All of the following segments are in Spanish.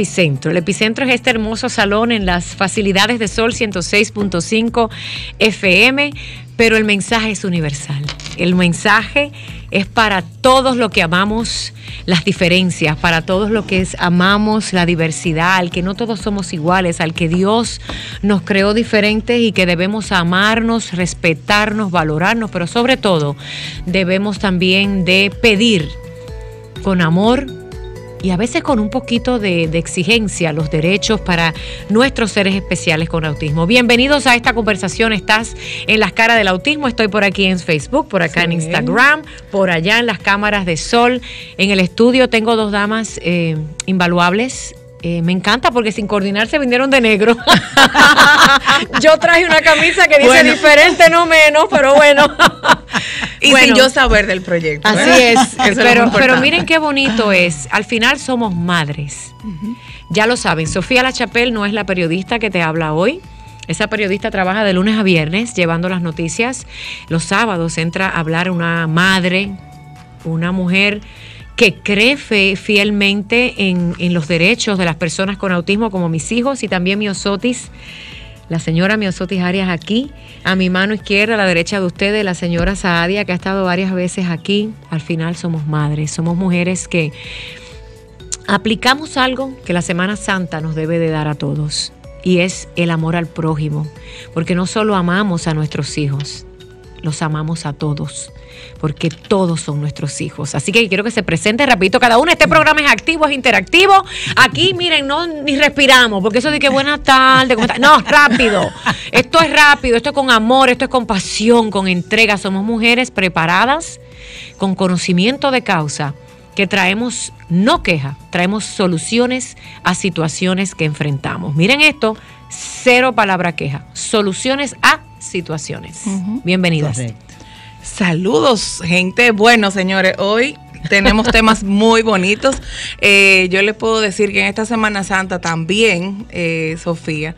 El epicentro es este hermoso salón en las facilidades de Sol 106.5 FM, pero el mensaje es universal. El mensaje es para todos los que amamos las diferencias, para todos los que amamos la diversidad, al que no todos somos iguales, al que Dios nos creó diferentes y que debemos amarnos, respetarnos, valorarnos, pero sobre todo debemos también de pedir con amor, y a veces con un poquito de, exigencia los derechos para nuestros seres especiales con autismo. Bienvenidos a esta conversación. Estás en las caras del autismo. Estoy por aquí en Facebook, por acá en Instagram, por allá en las cámaras de sol. En el estudio tengo dos damas eh, invaluables eh, me encanta porque sin coordinar se vinieron de negro. yo traje una camisa que dice diferente, no menos, pero bueno. y sin yo saber del proyecto. Así es. pero, miren qué bonito es. Al final somos madres. Ya lo saben, Sofía La Chapel no es la periodista que te habla hoy. Esa periodista trabaja de lunes a viernes llevando las noticias. Los sábados entra a hablar una madre, una mujer que cree fielmente en, los derechos de las personas con autismo, como mis hijos y también Miosotis, la señora Miosotis Arias aquí, a mi mano izquierda, a la derecha de ustedes, la señora Saadia, que ha estado varias veces aquí. Al final somos madres, somos mujeres que aplicamos algo que la Semana Santa nos debe de dar a todos, y es el amor al prójimo, porque no solo amamos a nuestros hijos, los amamos a todos porque todos son nuestros hijos. Así que quiero que se presente rapidito cada uno. Este programa es activo, es interactivo. Aquí, miren, no ni respiramos, porque eso de que buenas tardes, ¿cómo No, rápido. Esto es rápido, esto es con amor, esto es con pasión, con entrega. Somos mujeres preparadas, con conocimiento de causa, que traemos no queja, traemos soluciones a situaciones que enfrentamos. Miren esto, cero palabra queja, soluciones a situaciones. Bienvenidas. Saludos, gente. Bueno, señores, hoy tenemos temas muy bonitos. Eh, yo les puedo decir que en esta Semana Santa también, eh, Sofía,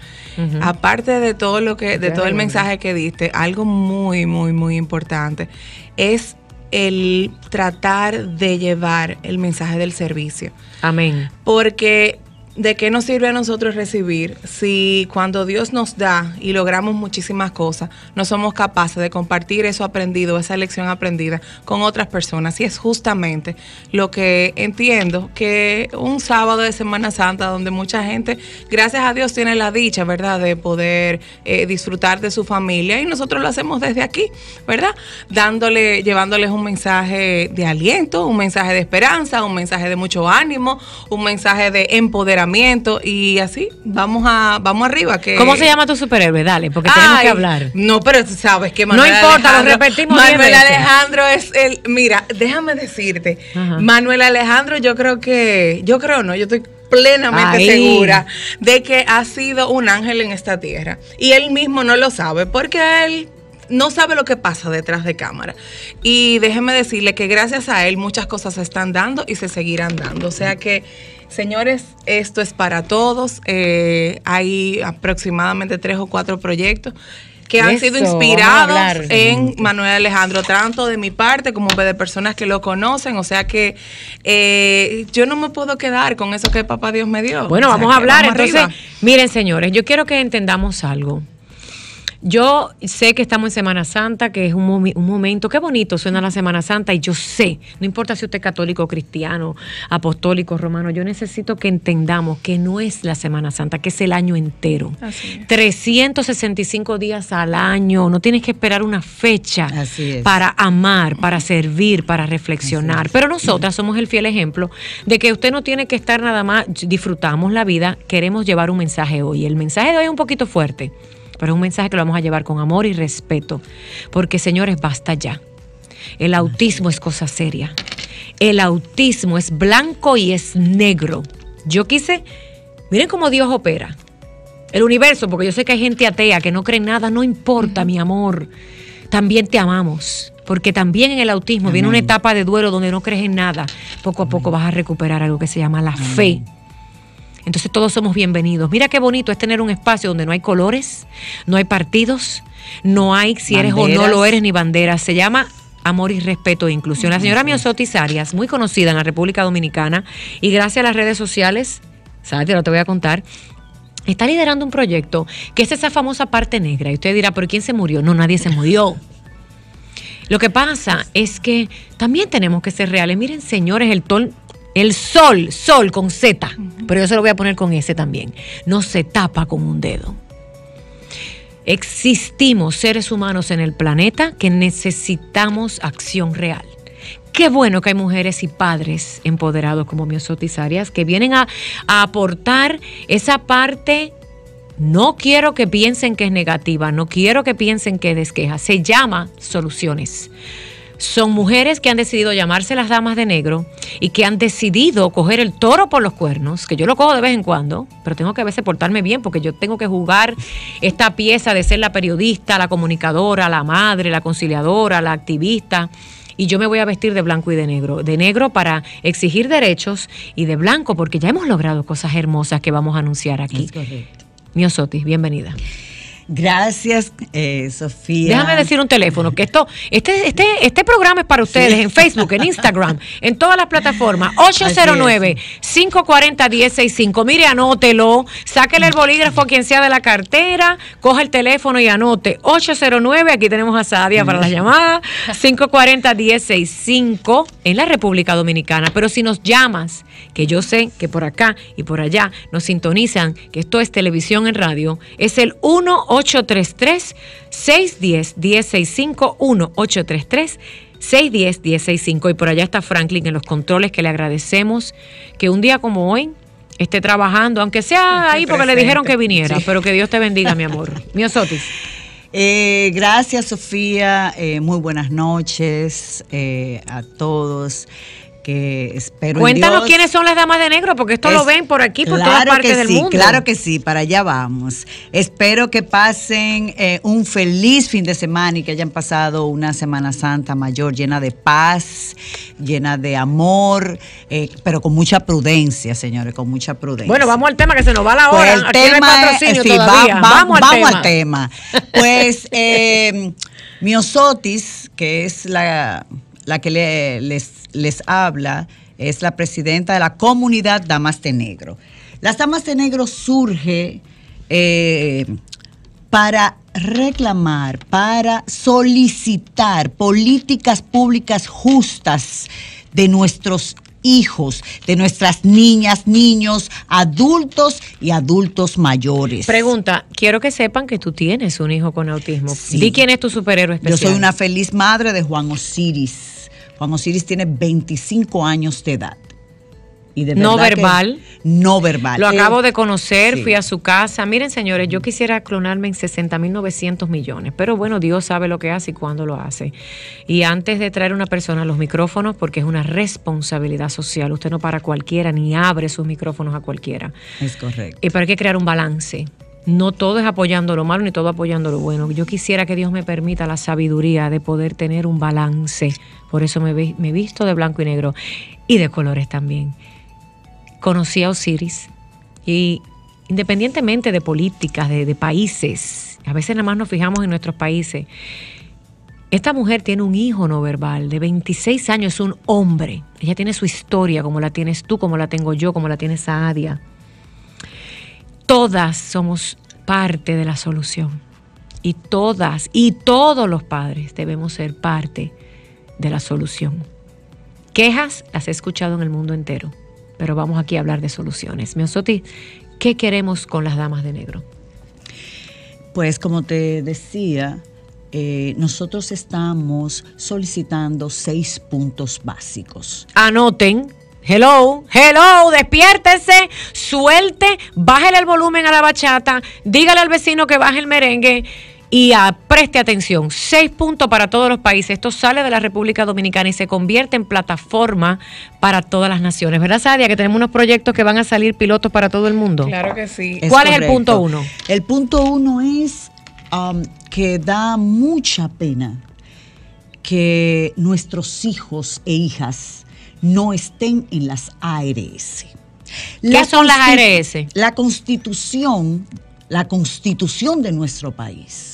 aparte de todo lo que, de todo el mensaje que diste, algo muy, muy, muy importante es el tratar de llevar el mensaje del servicio. Amén. Porque ¿De qué nos sirve a nosotros recibir si cuando Dios nos da y logramos muchísimas cosas, no somos capaces de compartir eso aprendido, esa lección aprendida con otras personas? Y es justamente lo que entiendo que un sábado de Semana Santa, donde mucha gente, gracias a Dios, tiene la dicha, ¿verdad?, de poder eh, disfrutar de su familia y nosotros lo hacemos desde aquí, ¿verdad? Dándole, llevándoles un mensaje de aliento, un mensaje de esperanza, un mensaje de mucho ánimo, un mensaje de empoderamiento y así vamos a vamos arriba. Que... ¿Cómo se llama tu superhéroe? Dale, porque tenemos que hablar. No, pero sabes que Manuel No importa, lo repetimos. Manuel Alejandro es el. Mira, déjame decirte, Manuel Alejandro, yo creo que. Yo creo no, yo estoy plenamente segura de que ha sido un ángel en esta tierra. Y él mismo no lo sabe porque él no sabe lo que pasa detrás de cámara. Y déjeme decirle que gracias a él muchas cosas se están dando y se seguirán dando. O sea que Señores, esto es para todos. Eh, hay aproximadamente tres o cuatro proyectos que han sido inspirados en Manuel Alejandro, tanto de mi parte como de personas que lo conocen. O sea que eh, yo no me puedo quedar con eso que papá Dios me dio. Bueno, vamos a hablar. Entonces, miren, señores, yo quiero que entendamos algo. Yo sé que estamos en Semana Santa, que es un, un, momento, qué bonito suena la Semana Santa, y yo sé, no importa si usted es católico, cristiano, apostólico, romano, yo necesito que entendamos que no es la Semana Santa, que es el año entero. 365 días al año, no tienes que esperar una fecha para amar, para servir, para reflexionar. Pero nosotras somos el fiel ejemplo de que usted no tiene que estar nada más, disfrutamos la vida, queremos llevar un mensaje hoy. El mensaje de hoy es un poquito fuerte pero es un mensaje que lo vamos a llevar con amor y respeto, porque señores, basta ya. El autismo es cosa seria. El autismo es blanco y es negro. Yo quise, miren cómo Dios opera. El universo, porque yo sé que hay gente atea que no cree en nada, no importa, mi amor. También te amamos. Porque también en el autismo viene una etapa de duelo donde no crees en nada. Poco a poco vas a recuperar algo que se llama la fe entonces todos somos bienvenidos. Mira qué bonito es tener un espacio donde no hay colores, no hay partidos, no hay si eres o no lo eres ni banderas. Se llama Amor y Respeto e Inclusión. La señora Miosotis Arias, muy conocida en la República Dominicana y gracias a las redes sociales, sabes, te lo te voy a contar, está liderando un proyecto que es esa famosa parte negra. Y usted dirá, ¿pero quién se murió? No, nadie se murió. Lo que pasa es que también tenemos que ser reales. Miren, señores, el, ton. El sol, sol con Z, pero yo se lo voy a poner con S también, no se tapa con un dedo. Existimos seres humanos en el planeta que necesitamos acción real. Qué bueno que hay mujeres y padres empoderados como Miosotis Arias que vienen a, aportar esa parte no quiero que piensen que es negativa, no quiero que piensen que es Se llama soluciones son mujeres que han decidido llamarse las damas de negro y que han decidido coger el toro por los cuernos, que yo lo cojo de vez en cuando, pero tengo que a veces portarme bien porque yo tengo que jugar esta pieza de ser la periodista, la comunicadora, la madre, la conciliadora, la activista. Y yo me voy a vestir de blanco y de negro. De negro para exigir derechos y de blanco porque ya hemos logrado cosas hermosas que vamos a anunciar aquí. Miosotis, bienvenida. Gracias, eh, Sofía. Déjame decir un teléfono, que esto, este, este, este programa es para ustedes en Facebook, en Instagram, en todas las plataformas. 809-540-1065. Mire, anótelo, sáquele el bolígrafo a quien sea de la cartera, Coja el teléfono y anote. 809, aquí tenemos a Sadia para la llamada 540-1065 en la República Dominicana. Pero si nos llamas, que yo sé que por acá y por allá nos sintonizan, que esto es televisión en radio, es el 1 833 610 1065 1-833-610-1065. 1065 y por allá está Franklin en los controles que le agradecemos que un día como hoy esté trabajando, aunque sea ahí porque le dijeron que viniera, pero que Dios te bendiga, mi amor. mío Sotis. Eh, gracias, Sofía. Eh, muy buenas noches eh, a todos que espero. Cuéntanos quiénes son las damas de negro, porque esto lo ven por aquí, por todas partes del mundo. Claro que sí, para allá vamos. Espero que pasen eh, un feliz fin de semana y que hayan pasado una Semana Santa mayor llena de paz, llena de amor, eh, pero con mucha prudencia, señores, con mucha prudencia. Bueno, vamos al tema que se nos va la pues hora. el tema vamos, al, tema. Pues eh, miosotis, que es la, la que le, les les habla es la presidenta de la comunidad Damas de Negro. Las Damas de Negro surge eh, para reclamar, para solicitar políticas públicas justas de nuestros hijos, de nuestras niñas, niños, adultos y adultos mayores. Pregunta, quiero que sepan que tú tienes un hijo con autismo. quién es tu superhéroe especial. Yo soy una feliz madre de Juan Osiris. Juan Osiris tiene 25 años de edad. Y de no verbal. No verbal. Lo acabo de conocer, fui a su casa. Miren, señores, yo quisiera clonarme en 60.900 millones, pero bueno, Dios sabe lo que hace y cuándo lo hace. Y antes de traer una persona a los micrófonos, porque es una responsabilidad social, usted no para cualquiera ni abre sus micrófonos a cualquiera. Es correcto. Y para que crear un balance. No todo es apoyando lo malo ni todo apoyando lo bueno. Yo quisiera que Dios me permita la sabiduría de poder tener un balance por eso me, he visto de blanco y negro y de colores también. Conocí a Osiris y independientemente de políticas, de, de países, a veces nada más nos fijamos en nuestros países. Esta mujer tiene un hijo no verbal de 26 años, es un hombre. Ella tiene su historia, como la tienes tú, como la tengo yo, como la tiene Saadia. Todas somos parte de la solución. Y todas, y todos los padres debemos ser parte de la solución. Quejas las he escuchado en el mundo entero, pero vamos aquí a hablar de soluciones. Miosoti, ¿qué queremos con las damas de negro? Pues como te decía, eh, nosotros estamos solicitando seis puntos básicos. Anoten. Hello, hello, despiértese, suelte, bájale el volumen a la bachata, dígale al vecino que baje el merengue, y preste atención, seis puntos para todos los países. Esto sale de la República Dominicana y se convierte en plataforma para todas las naciones. ¿Verdad, Sadia? Que tenemos unos proyectos que van a salir pilotos para todo el mundo. Claro que sí. ¿Cuál es el punto uno? El punto uno es um, que da mucha pena que nuestros hijos e hijas no estén en las ARS. ¿Qué son las ARS? La constitución, la constitución de nuestro país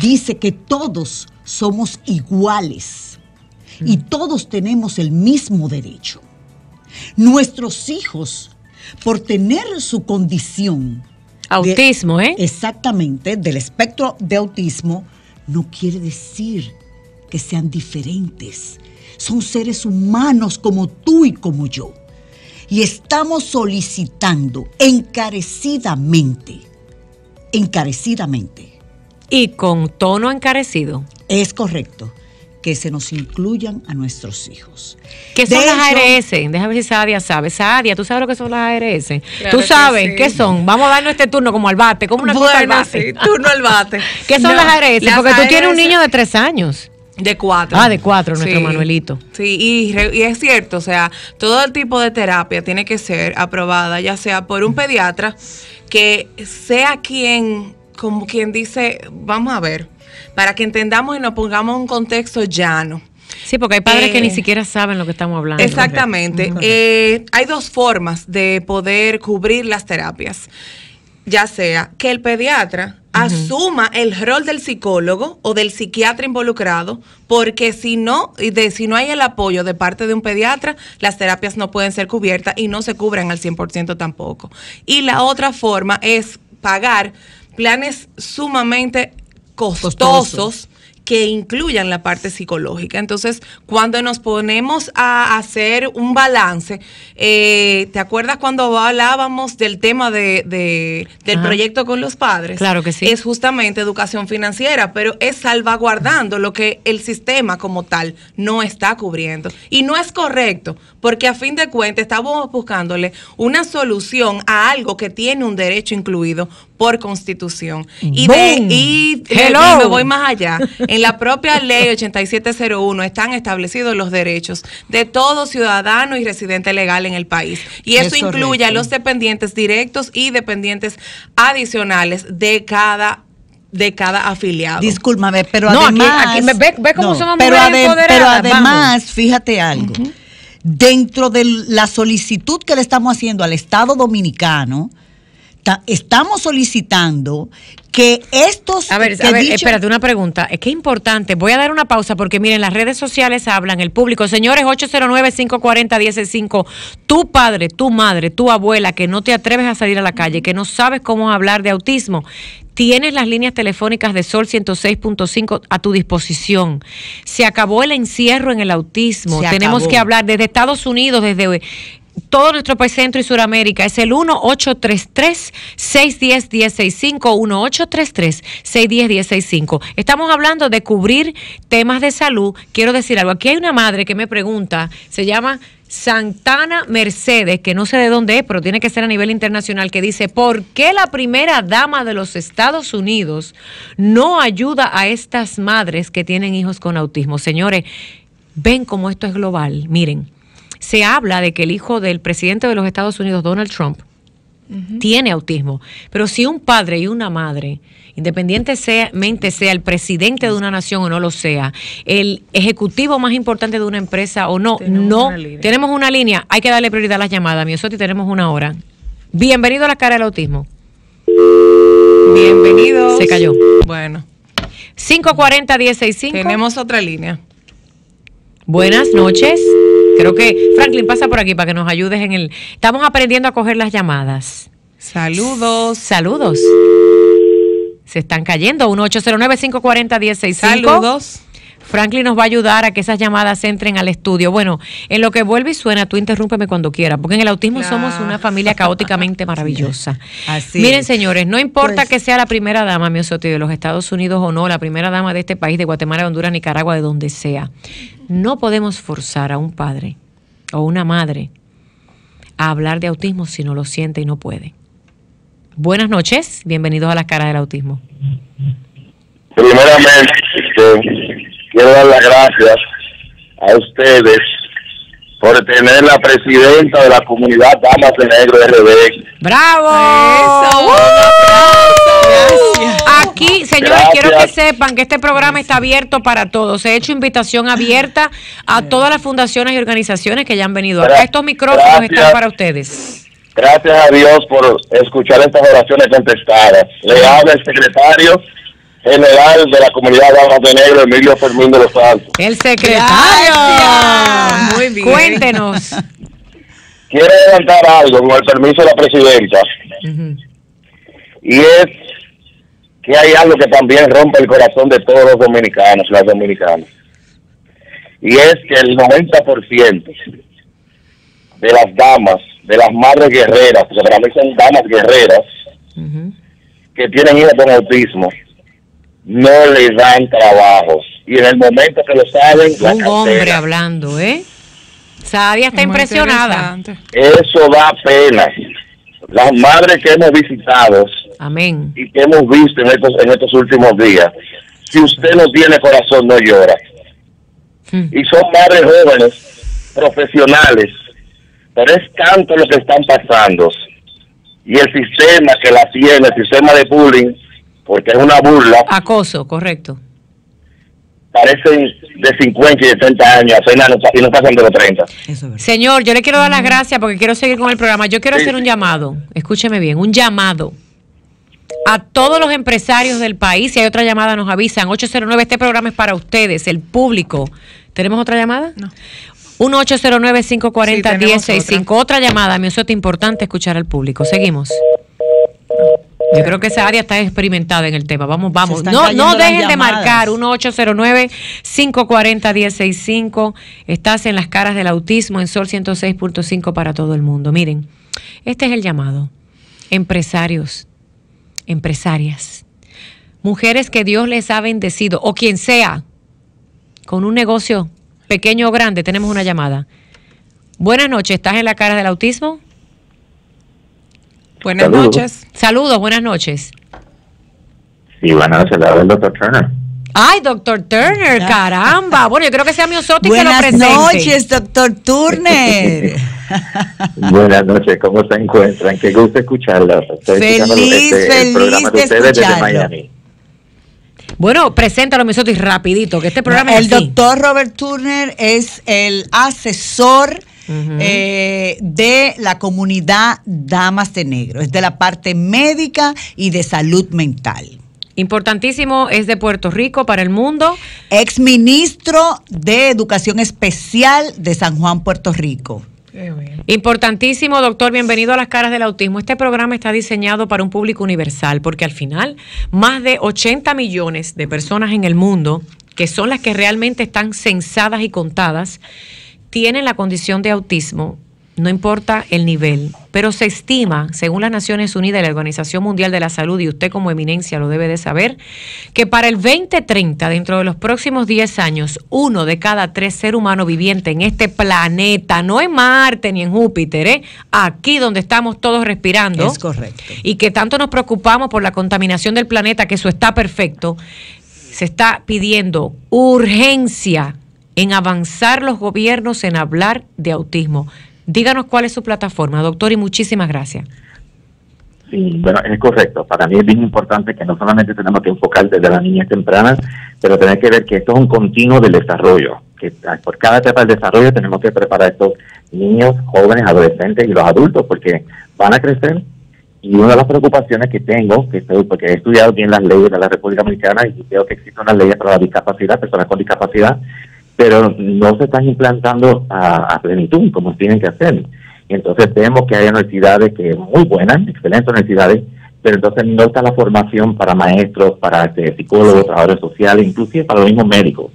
dice que todos somos iguales y mm. todos tenemos el mismo derecho. Nuestros hijos, por tener su condición... Autismo, ¿eh? Exactamente, del espectro de autismo, no quiere decir que sean diferentes. Son seres humanos como tú y como yo. Y estamos solicitando encarecidamente, encarecidamente, y con tono encarecido. Es correcto que se nos incluyan a nuestros hijos. ¿Qué son las ARS? Déjame ver si Sadia sabe. Sadia, ¿tú sabes lo que son las ARS? ¿Tú sabes qué son? Vamos a darnos este turno como al bate, como una bueno, al bate. turno al bate. ¿Qué son las ARS? Porque tú tienes un niño de tres años. De cuatro. Ah, de cuatro, nuestro Manuelito. Sí, y, y, es cierto, o sea, todo el tipo de terapia tiene que ser aprobada, ya sea por un pediatra que sea quien como quien dice, vamos a ver, para que entendamos y nos pongamos un contexto llano. Sí, porque hay padres que ni eh, siquiera saben lo que estamos hablando. Exactamente. Eh, hay dos formas de poder cubrir las terapias. Ya sea que el pediatra asuma el rol del psicólogo o del psiquiatra involucrado, porque si no, de, si no hay el apoyo de parte de un pediatra, las terapias no pueden ser cubiertas y no se cubren al 100% tampoco. Y la otra forma es pagar planes sumamente costosos que incluyan la parte psicológica. Entonces, cuando nos ponemos a hacer un balance, eh, ¿te acuerdas cuando hablábamos del tema de, del proyecto con los padres? Claro que sí. Es justamente educación financiera, pero es salvaguardando lo que el sistema como tal no está cubriendo. Y no es correcto, porque a fin de cuentas estamos buscándole una solución a algo que tiene un derecho incluido por constitución. Y, de, y, y me voy más allá. En la propia ley 8701 están establecidos los derechos de todo ciudadano y residente legal en el país. Y eso, incluye a los dependientes directos y dependientes adicionales de cada de cada afiliado. Discúlpame, pero además. Aquí, ve, cómo somos pero además, fíjate algo. Dentro de la solicitud que le estamos haciendo al Estado Dominicano estamos solicitando que estos... A ver, a espérate, una pregunta. Es que es importante. Voy a dar una pausa porque miren, las redes sociales hablan, el público. Señores, 809 540 105 Tu padre, tu madre, tu abuela, que no te atreves a salir a la calle, que no sabes cómo hablar de autismo, tienes las líneas telefónicas de Sol 106.5 a tu disposición. Se acabó el encierro en el autismo. Tenemos que hablar desde Estados Unidos, desde todo nuestro país centro y suramérica es el 1 833 610 165 1 833 610 cinco Estamos hablando de cubrir temas de salud. Quiero decir algo, aquí hay una madre que me pregunta, se llama Santana Mercedes, que no sé de dónde es, pero tiene que ser a nivel internacional, que dice, ¿por qué la primera dama de los Estados Unidos no ayuda a estas madres que tienen hijos con autismo? Señores, ven cómo esto es global, miren se habla de que el hijo del presidente de los Estados Unidos, Donald Trump, tiene autismo. Pero si un padre y una madre, independientemente sea el presidente de una nación o no lo sea, el ejecutivo más importante de una empresa o no, no tenemos una línea, hay que darle prioridad a las llamadas. y tenemos una hora. Bienvenido a la cara del autismo. Bienvenido. Se cayó. Bueno. 540-165. Tenemos otra línea. Buenas noches. Creo que Franklin pasa por aquí para que nos ayudes en el... Estamos aprendiendo a coger las llamadas. Saludos. Saludos. Se están cayendo. 809 540 1065 Saludos. Franklin nos va a ayudar a que esas llamadas entren al estudio. Bueno, en lo que vuelve y suena, tú interrúmpeme cuando quiera, porque en el autismo somos una familia caóticamente maravillosa. Miren, señores, no importa pues que sea la primera dama, mi tío, de los Estados Unidos o no, la primera dama de este país, de Guatemala, Honduras, Nicaragua, de donde sea, no podemos forzar a un padre o una madre a hablar de autismo si no lo siente y no puede. Buenas noches, bienvenidos a las caras del autismo. Primeramente, este, quiero dar las gracias a ustedes por tener la presidenta de la comunidad Damas de Negro de RD. ¡Bravo! Eso, Aquí, señores, quiero que sepan que este programa está abierto para todos. He hecho invitación abierta a todas las fundaciones y organizaciones que ya han venido Estos micrófonos están para ustedes. Gracias a Dios por escuchar estas oraciones contestadas. Le habla el secretario general de la comunidad de de Negro, Emilio Fermín de los Santos. El secretario. Muy bien. Cuéntenos. Quiero adelantar algo con el permiso de la presidenta. Y es que hay algo que también rompe el corazón de todos los dominicanos, las dominicanas. Y es que el 90% de las damas, de las madres guerreras, porque para mí son damas guerreras, que tienen hijos con autismo, no le dan trabajo Y en el momento que lo saben, un hombre hablando, ¿eh? Sadia está impresionada. Eso da pena. Las madres que hemos visitado Amén. y que hemos visto en estos, en estos últimos días, si usted no tiene corazón, no llora. Hmm. Y son madres jóvenes, profesionales, pero es tanto lo que están pasando. Y el sistema que la tiene, el sistema de bullying, porque es una burla. Acoso, correcto. Parecen de 50 y de 30 años y no pasan de los 30. Señor, yo le quiero dar las gracias porque quiero seguir con el programa. Yo quiero hacer un llamado, escúcheme bien, un llamado a todos los empresarios del país. Si hay otra llamada, nos avisan. 809, este programa es para ustedes, el público. ¿Tenemos otra llamada? No. 809 540 1065 Otra otra. otra llamada, mi es importante escuchar al público. Seguimos. Yo eh, creo que esa área está experimentada en el tema. Vamos, vamos. No, no dejen de marcar 1809 540 1065 Estás en las caras del autismo en Sol 106.5 para todo el mundo. Miren, este es el llamado. Empresarios, empresarias, mujeres que Dios les ha bendecido o quien sea, con un negocio pequeño o grande, tenemos una llamada. Buenas noches, ¿estás en la cara del autismo? Buenas noches. Saludos, buenas noches. Sí, buenas noches, la el doctor Turner. Ay, doctor Turner, caramba. Bueno, yo creo que sea Miosotti que lo presente. Buenas noches, doctor Turner. Buenas noches, ¿cómo se encuentran? Qué gusto escucharlos. feliz, feliz este, de, de desde Bueno, preséntalo, Miosotti, rapidito, que este programa es El doctor Robert Turner es el asesor eh, de la comunidad Damas de Negro. Es de la parte médica y de salud mental. Importantísimo, es de Puerto Rico para el mundo. Ex ministro de Educación Especial de San Juan, Puerto Rico. Importantísimo, doctor, bienvenido a las caras del autismo. Este programa está diseñado para un público universal porque al final más de 80 millones de personas en el mundo, que son las que realmente están censadas y contadas, tienen la condición de autismo, no importa el nivel, pero se estima, según las Naciones Unidas y la Organización Mundial de la Salud, y usted como eminencia lo debe de saber, que para el 2030, dentro de los próximos 10 años, uno de cada tres seres humanos viviente en este planeta, no en Marte ni en Júpiter, ¿eh? aquí donde estamos todos respirando, es correcto. y que tanto nos preocupamos por la contaminación del planeta, que eso está perfecto, se está pidiendo urgencia en avanzar los gobiernos en hablar de autismo. Díganos cuál es su plataforma, doctor, y muchísimas gracias. bueno, es correcto. Para mí es bien importante que no solamente tenemos que enfocar desde las niñas tempranas, pero tener que ver que esto es un continuo del desarrollo, que ah, por cada etapa del desarrollo tenemos que preparar a estos niños, jóvenes, adolescentes y los adultos, porque van a crecer. Y una de las preocupaciones que tengo, que estoy, porque he estudiado bien las leyes de la República Dominicana y veo que existen las leyes para la discapacidad, personas con discapacidad, pero no se están implantando a, plenitud como tienen que hacer. Entonces vemos que hay universidades que muy buenas, excelentes universidades, pero entonces no está la formación para maestros, para este, psicólogos, trabajadores sociales, inclusive para los mismos médicos.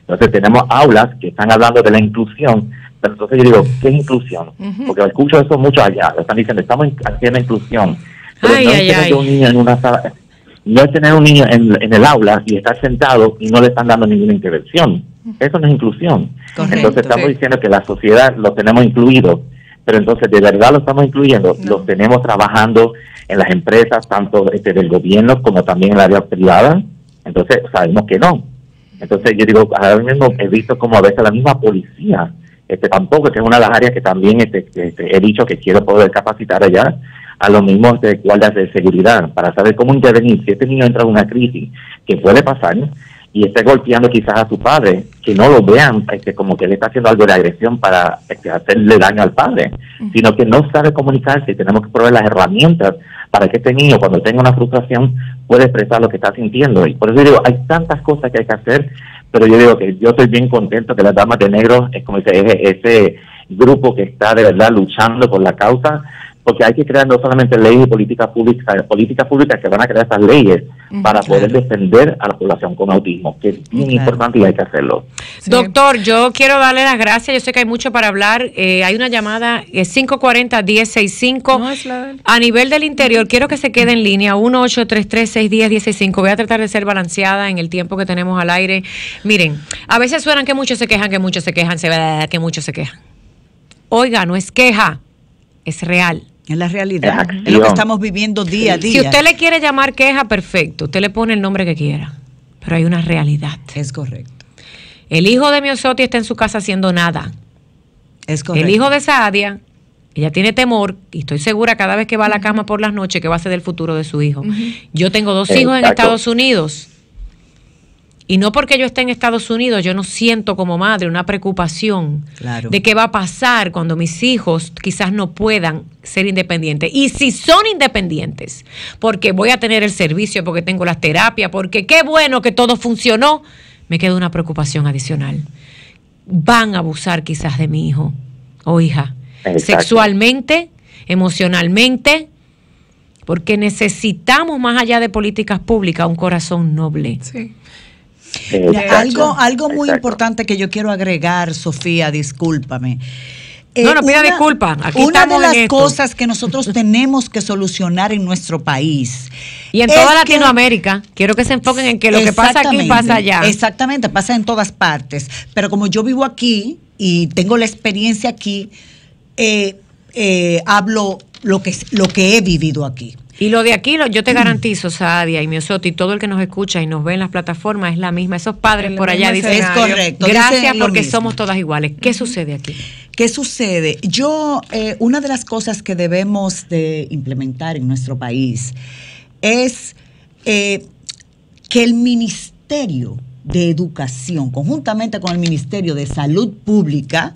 Entonces tenemos aulas que están hablando de la inclusión, pero entonces yo digo, ¿qué es inclusión? Porque escucho eso mucho allá, están diciendo, estamos haciendo inclusión, pero no, es Un niño en una no tener un niño en, en el aula y estar sentado y no le están dando ninguna intervención. Eso no es inclusión. entonces estamos diciendo que la sociedad lo tenemos incluido, pero entonces de verdad lo estamos incluyendo, lo tenemos trabajando en las empresas, tanto este, del gobierno como también en la área privada. Entonces sabemos que no. Entonces yo digo, ahora mismo he visto como a veces la misma policía, este tampoco, que es una de las áreas que también este, este he dicho que quiero poder capacitar allá, a los mismos este, guardias de seguridad para saber cómo intervenir. Si este niño entra en una crisis, que puede pasar, y esté golpeando quizás a su padre, que no lo vean eh, como que le está haciendo algo de agresión para eh, hacerle daño al padre, sino que no sabe comunicarse y tenemos que probar las herramientas para que este niño cuando tenga una frustración pueda expresar lo que está sintiendo. Y por eso yo digo, hay tantas cosas que hay que hacer, pero yo digo que yo estoy bien contento que las damas de negro es como ese, ese grupo que está de verdad luchando por la causa porque hay que crear no solamente leyes y políticas públicas, políticas públicas que van a crear estas leyes para poder defender a la población con autismo, que es bien importante y hay que hacerlo. Doctor, yo quiero darle las gracias, yo sé que hay mucho para hablar, eh, hay una llamada eh, es 540-1065 a nivel del interior, quiero que se quede en línea 1-833-610-165, voy a tratar de ser balanceada en el tiempo que tenemos al aire. Miren, a veces suenan que muchos se quejan, que muchos se quejan, se que muchos se quejan. Oiga, no es queja, es real es la realidad. Es, lo que estamos viviendo día a día. Si usted le quiere llamar queja, perfecto. Usted le pone el nombre que quiera. Pero hay una realidad. Es correcto. El hijo de Miosotti está en su casa haciendo nada. Es correcto. El hijo de Sadia ella tiene temor, y estoy segura cada vez que va a la cama por las noches, que va a ser del futuro de su hijo. Yo tengo dos hijos en Estados Unidos. Y no porque yo esté en Estados Unidos, yo no siento como madre una preocupación de qué va a pasar cuando mis hijos quizás no puedan ser independientes. Y si son independientes, porque voy a tener el servicio, porque tengo las terapias, porque qué bueno que todo funcionó, me queda una preocupación adicional. Van a abusar quizás de mi hijo o hija, sexualmente, emocionalmente, porque necesitamos más allá de políticas públicas un corazón noble. Sí algo, algo muy importante que yo quiero agregar, Sofía, discúlpame. Eh, no, no pida disculpas. Una de las cosas que nosotros tenemos que solucionar en nuestro país. Y en toda Latinoamérica. quiero que se enfoquen en que lo que pasa aquí pasa allá. Exactamente, pasa en todas partes. Pero como yo vivo aquí y tengo la experiencia aquí, eh, eh, hablo lo que, lo que he vivido aquí. Y lo de aquí, yo te mm. garantizo, Sadia y y todo el que nos escucha y nos ve en las plataformas es la misma. Esos padres por allá dicen, es correcto. Gracias porque somos todas iguales. ¿Qué sucede aquí? ¿Qué sucede? Yo, eh, una de las cosas que debemos de implementar en nuestro país es eh, que el Ministerio de Educación, conjuntamente con el Ministerio de Salud Pública,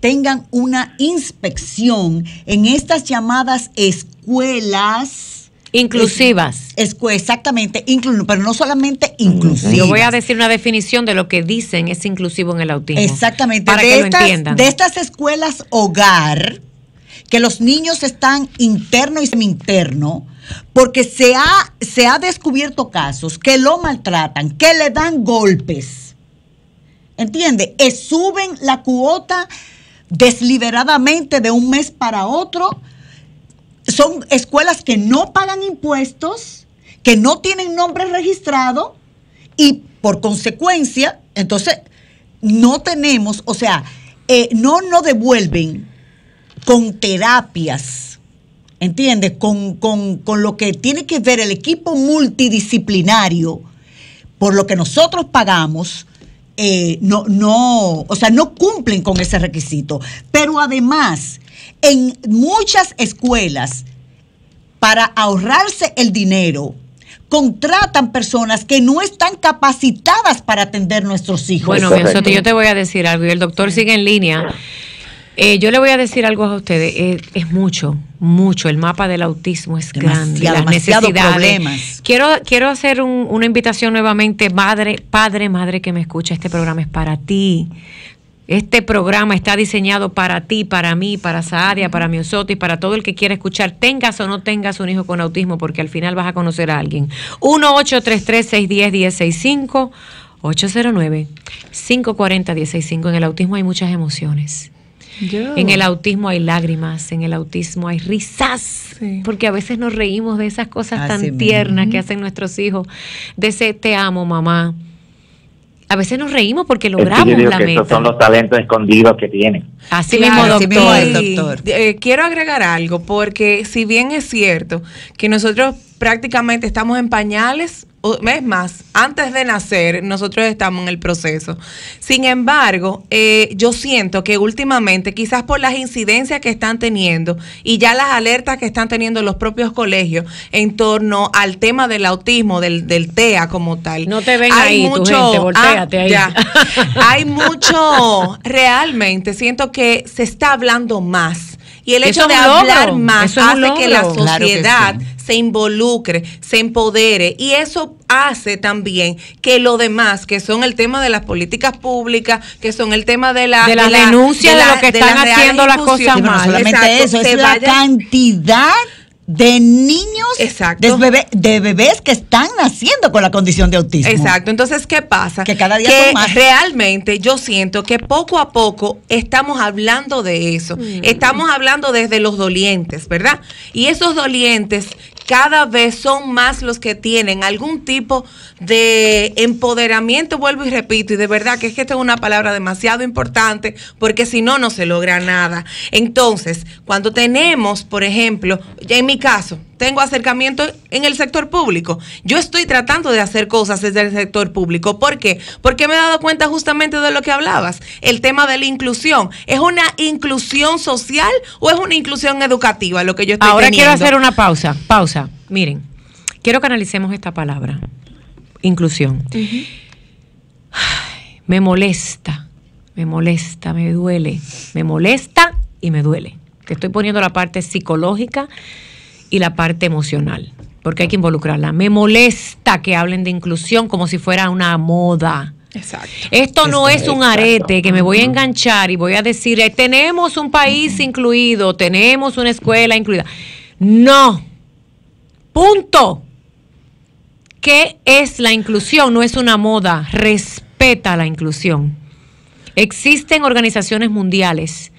tengan una inspección en estas llamadas escuelas escuelas Inclusivas. Es, exactamente, pero no solamente inclusivas. Yo voy a decir una definición de lo que dicen es inclusivo en el autismo. Exactamente, para de que estas, lo entiendan. De estas escuelas hogar, que los niños están interno y semi-interno, porque se ha, se ha descubierto casos que lo maltratan, que le dan golpes. ¿Entiende? Eh, suben la cuota desliberadamente de un mes para otro son escuelas que no pagan impuestos, que no tienen nombre registrado y por consecuencia, entonces, no tenemos, o sea, eh, no nos devuelven con terapias, ¿entiendes? Con, con lo que tiene que ver el equipo multidisciplinario, por lo que nosotros pagamos, eh, no, no, o sea, no cumplen con ese requisito. Pero además, en muchas escuelas, para ahorrarse el dinero, contratan personas que no están capacitadas para atender nuestros hijos. Bueno, yo te voy a decir algo, y el doctor sigue en línea. Eh, yo le voy a decir algo a ustedes. Eh, es mucho, mucho. El mapa del autismo es grande. Las necesidades. Problemas. Quiero, quiero hacer una invitación nuevamente, madre, padre, madre que me escucha. Este programa es para ti. Este programa está diseñado para ti, para mí, para Saadia, para Miosotis, para todo el que quiera escuchar, tengas o no tengas un hijo con autismo, porque al final vas a conocer a alguien. 1-833-610-1065, 809 540 cinco. En el autismo hay muchas emociones en el autismo hay lágrimas, en el autismo hay risas, porque a veces nos reímos de esas cosas tan tiernas que hacen nuestros hijos, de ese te amo mamá. A veces nos reímos porque logramos la son los talentos escondidos que tienen. Así mismo, doctor. Eh, quiero agregar algo, porque si bien es cierto que nosotros prácticamente estamos en pañales es más, antes de nacer nosotros estamos en el proceso. Sin embargo, eh, yo siento que últimamente, quizás por las incidencias que están teniendo y ya las alertas que están teniendo los propios colegios en torno al tema del autismo, del, TEA como tal. No te ven hay ahí, mucho, tu gente, ah, hay mucho, realmente siento que se está hablando más y el hecho de hablar más hace que la sociedad se involucre, se empodere. Y eso hace también que lo demás, que son el tema de las políticas públicas, que son el tema de la, denuncia de, lo que están haciendo las cosas mal. No solamente eso, es la cantidad de niños, Exacto. De, de, bebés que están naciendo con la condición de autismo. Exacto, entonces, ¿qué pasa? Que cada día son más. Realmente yo siento que poco a poco estamos hablando de eso, mm. estamos hablando desde los dolientes, ¿verdad? Y esos dolientes cada vez son más los que tienen algún tipo de empoderamiento, vuelvo y repito, y de verdad que es que esta es una palabra demasiado importante porque si no, no se logra nada. Entonces, cuando tenemos, por ejemplo, ya en mi caso, tengo acercamiento en el sector público. Yo estoy tratando de hacer cosas desde el sector público. ¿Por qué? Porque me he dado cuenta justamente de lo que hablabas, el tema de la inclusión. ¿Es una inclusión social o es una inclusión educativa lo que yo estoy Ahora quiero hacer una pausa, pausa. Miren, quiero que analicemos esta palabra, inclusión. me molesta, me molesta, me duele, me molesta y me duele. Te estoy poniendo la parte psicológica y la parte emocional, porque hay que involucrarla. Me molesta que hablen de inclusión como si fuera una moda. Exacto. Esto no es un arete que me voy a enganchar y voy a decir, eh, tenemos un país incluido, tenemos una escuela incluida. No. Punto. ¿Qué es la inclusión? No es una moda. Respeta la inclusión. Existen organizaciones mundiales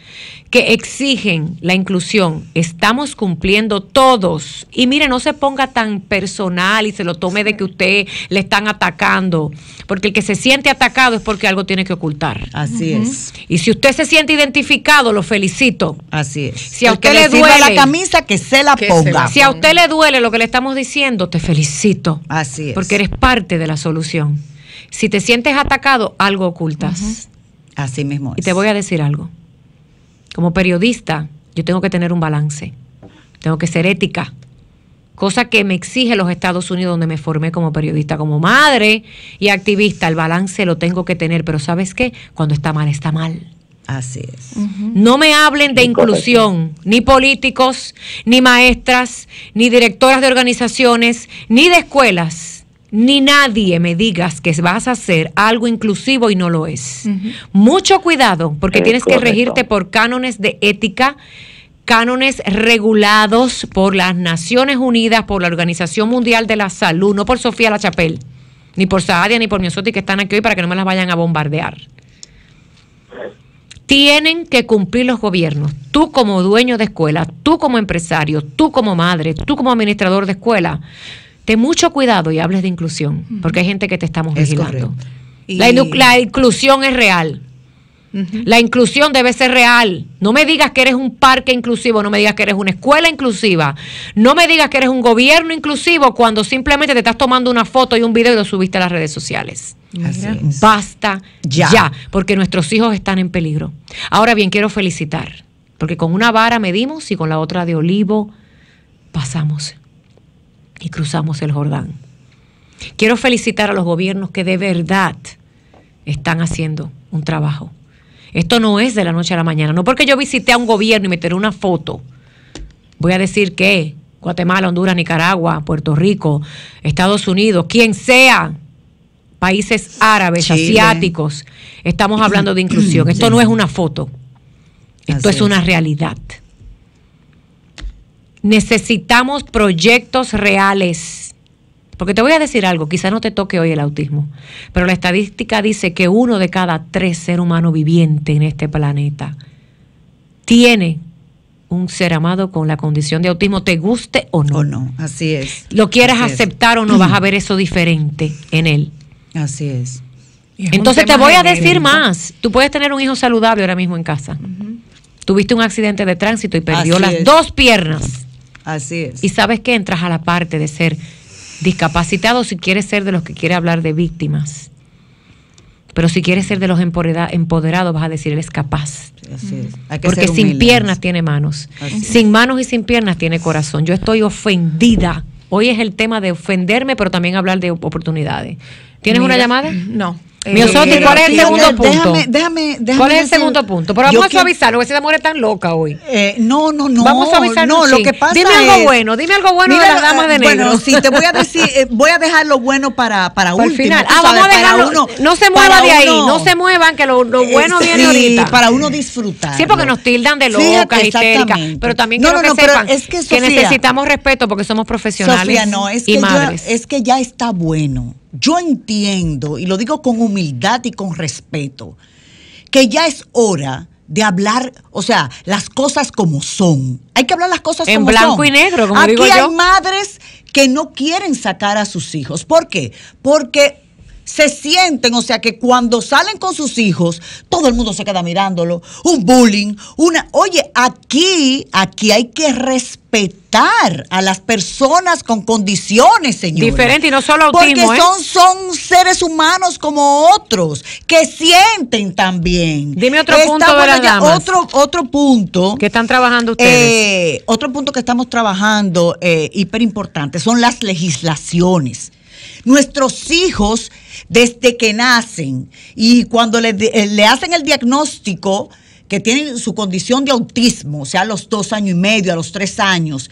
que exigen la inclusión, estamos cumpliendo todos. Y mire, no se ponga tan personal y se lo tome de que usted le están atacando, porque el que se siente atacado es porque algo tiene que ocultar. Así es. Y si usted se siente identificado, lo felicito. Así es. Si a usted le, duele la camisa, que se la ponga. si a usted le duele lo que le estamos diciendo, te felicito. Así es. Porque eres parte de la solución. Si te sientes atacado, algo ocultas. Así mismo. Y te voy a decir algo como periodista, yo tengo que tener un balance, tengo que ser ética, cosa que me exige los Estados Unidos donde me formé como periodista, como madre y activista. El balance lo tengo que tener, pero ¿sabes qué? Cuando está mal, está mal. Así es. No me hablen de inclusión, ni políticos, ni maestras, ni directoras de organizaciones, ni de escuelas ni nadie me digas que vas a hacer algo inclusivo y no lo es. Mucho cuidado, porque tienes que regirte por cánones de ética, cánones regulados por las Naciones Unidas, por la Organización Mundial de la Salud, no por Sofía La Chapelle, ni por Saadia, ni por Miosotti, que están aquí hoy para que no me las vayan a bombardear. Tienen que cumplir los gobiernos. Tú como dueño de escuela, tú como empresario, tú como madre, tú como administrador de escuela ten mucho cuidado y hables de inclusión, porque hay gente que te estamos vigilando. La, inclusión es real. La inclusión debe ser real. No me digas que eres un parque inclusivo, no me digas que eres una escuela inclusiva, no me digas que eres un gobierno inclusivo cuando simplemente te estás tomando una foto y un video y lo subiste a las redes sociales. Basta ya, porque nuestros hijos están en peligro. Ahora bien, quiero felicitar, porque con una vara medimos y con la otra de olivo pasamos y cruzamos el Jordán. Quiero felicitar a los gobiernos que de verdad están haciendo un trabajo. Esto no es de la noche a la mañana. No porque yo visité a un gobierno y me tiré una foto. Voy a decir que Guatemala, Honduras, Nicaragua, Puerto Rico, Estados Unidos, quien sea, países árabes, asiáticos, estamos hablando de inclusión. Esto no es una foto. Esto es una realidad. Necesitamos proyectos reales. Porque te voy a decir algo, quizá no te toque hoy el autismo, pero la estadística dice que uno de cada tres ser humanos viviente en este planeta tiene un ser amado con la condición de autismo, te guste o no. O no, así es. Lo quieras aceptar o no, vas a ver eso diferente en él. Así es. Entonces te voy a decir más. Tú puedes tener un hijo saludable ahora mismo en casa. Tuviste un accidente de tránsito y perdió las dos piernas. Así es. Y sabes que entras a la parte de ser discapacitado si quieres ser de los que quiere hablar de víctimas. Pero si quieres ser de los empoderados, vas a decir, él es capaz. Así es. Porque sin piernas tiene manos. sin manos y sin piernas tiene corazón. Yo estoy ofendida. Hoy es el tema de ofenderme, pero también hablar de oportunidades. ¿Tienes una llamada? No. Eh, ¿cuál es el segundo déjame, punto? Déjame, déjame, ¿Cuál es el segundo punto? Pero vamos a suavizarlo, que esa mujer es tan loca hoy. Eh, no, no, no. Vamos a suavizarlo. No, lo que pasa dime algo bueno, dime algo bueno de las damas eh, de negro. Bueno, sí, te voy a decir, eh, voy a dejar lo bueno para, para, último. Final. Ah, vamos a dejarlo. Uno, no se mueva de ahí, no se muevan, que lo, lo bueno viene ahorita. para uno disfrutar. Sí, porque nos tildan de locas, histéricas. Pero también quiero que sepan que, necesitamos respeto porque somos profesionales Sofía, no, es que es que ya está bueno yo entiendo, y lo digo con humildad y con respeto, que ya es hora de hablar, o sea, las cosas como son. Hay que hablar las cosas en como son. blanco y negro, como Aquí digo hay madres que no quieren sacar a sus hijos. ¿Por qué? Porque se sienten, o sea que cuando salen con sus hijos, todo el mundo se queda mirándolo. Un bullying, una... Oye, aquí, aquí hay que respetar a las personas con condiciones, señor. Diferente y no solo autismo. Porque ¿eh? son, son seres humanos como otros, que sienten también. Dime otro punto otro, otro punto. Que están trabajando ustedes. Eh, otro punto que estamos trabajando, eh, hiper importante, son las legislaciones Nuestros hijos, desde que nacen y cuando le, eh, le hacen el diagnóstico, que tienen su condición de autismo, o sea, a los dos años y medio, a los tres años,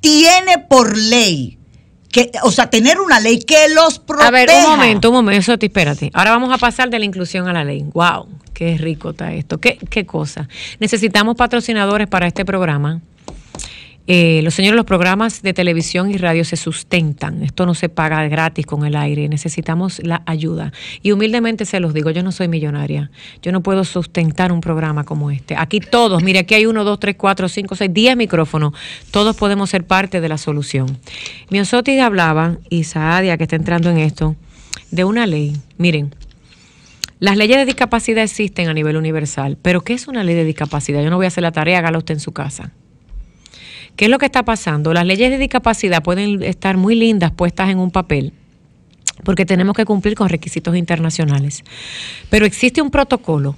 tiene por ley que, o sea, tener una ley que los proteja. A ver, un momento, un momento, eso espérate. Ahora vamos a pasar de la inclusión a la ley. Wow, qué rico está esto. Qué, qué cosa. Necesitamos patrocinadores para este programa. Eh, los señores, los programas de televisión y radio se sustentan. Esto no se paga gratis con el aire. Necesitamos la ayuda. Y humildemente se los digo, yo no soy millonaria. Yo no puedo sustentar un programa como este. Aquí todos, mire, aquí hay uno, dos, tres, cuatro, cinco, seis, diez micrófonos. Todos podemos ser parte de la solución. Miosotis hablaba, y Saadia, que está entrando en esto, de una ley. Miren, las leyes de discapacidad existen a nivel universal, pero ¿qué es una ley de discapacidad? Yo no voy a hacer la tarea, hágalo usted en su casa. ¿Qué es lo que está pasando? Las leyes de discapacidad pueden estar muy lindas puestas en un papel porque tenemos que cumplir con requisitos internacionales. Pero existe un protocolo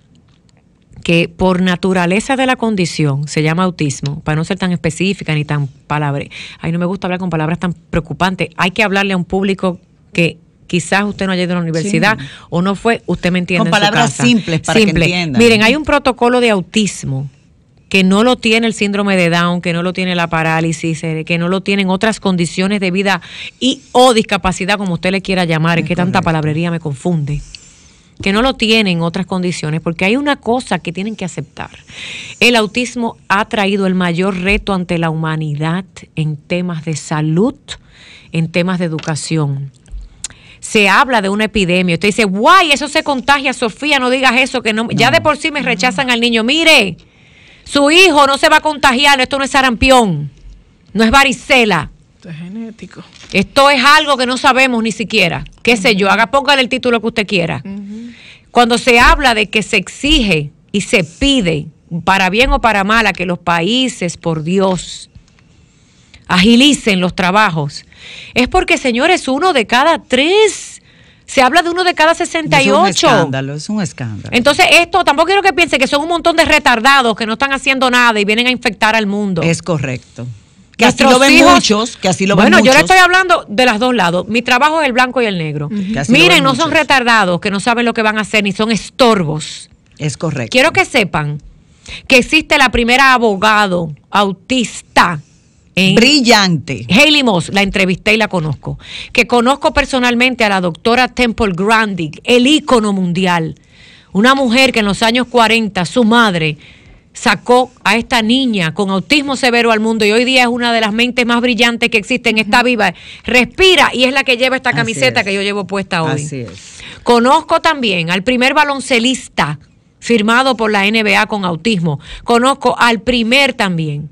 que por naturaleza de la condición se llama autismo, para no ser tan específica ni tan palabra. Ay, no me gusta hablar con palabras tan preocupantes. Hay que hablarle a un público que quizás usted no haya ido a la universidad o no fue, usted me entiende. Con palabras simples para que entienda. Miren, hay un protocolo de autismo que no lo tiene el síndrome de Down, que no lo tiene la parálisis, eh, que no lo tienen otras condiciones de vida y o discapacidad, como usted le quiera llamar, es, que tanta palabrería me confunde que no lo tienen otras condiciones, porque hay una cosa que tienen que aceptar. El autismo ha traído el mayor reto ante la humanidad en temas de salud, en temas de educación. Se habla de una epidemia. Usted dice, guay, eso se contagia, Sofía, no digas eso, que no. Ya de por sí me rechazan al niño. Mire, su hijo no se va a contagiar, esto no es sarampión, no es varicela. Esto es genético. Esto es algo que no sabemos ni siquiera. Qué sé yo, haga, póngale el título que usted quiera. Cuando se habla de que se exige y se pide, para bien o para mal, a que los países, por Dios, agilicen los trabajos, es porque, señores, uno de cada tres se habla de uno de cada 68. Es un escándalo, es un escándalo. Entonces, esto tampoco quiero que piense que son un montón de retardados que no están haciendo nada y vienen a infectar al mundo. Es correcto. Que así, lo ven muchos, que así lo bueno, ven muchos. Bueno, yo le estoy hablando de los dos lados. Mi trabajo es el blanco y el negro. Miren, no son retardados que no saben lo que van a hacer ni son estorbos. Es correcto. Quiero que sepan que existe la primera abogado autista Brillante. Hayley Moss, la entrevisté y la conozco. Que conozco personalmente a la doctora Temple Grandin el ícono mundial. Una mujer que en los años 40, su madre sacó a esta niña con autismo severo al mundo y hoy día es una de las mentes más brillantes que existen, está viva, respira y es la que lleva esta camiseta que yo llevo puesta hoy. Así es. Conozco también al primer baloncelista firmado por la NBA con autismo. Conozco al primer también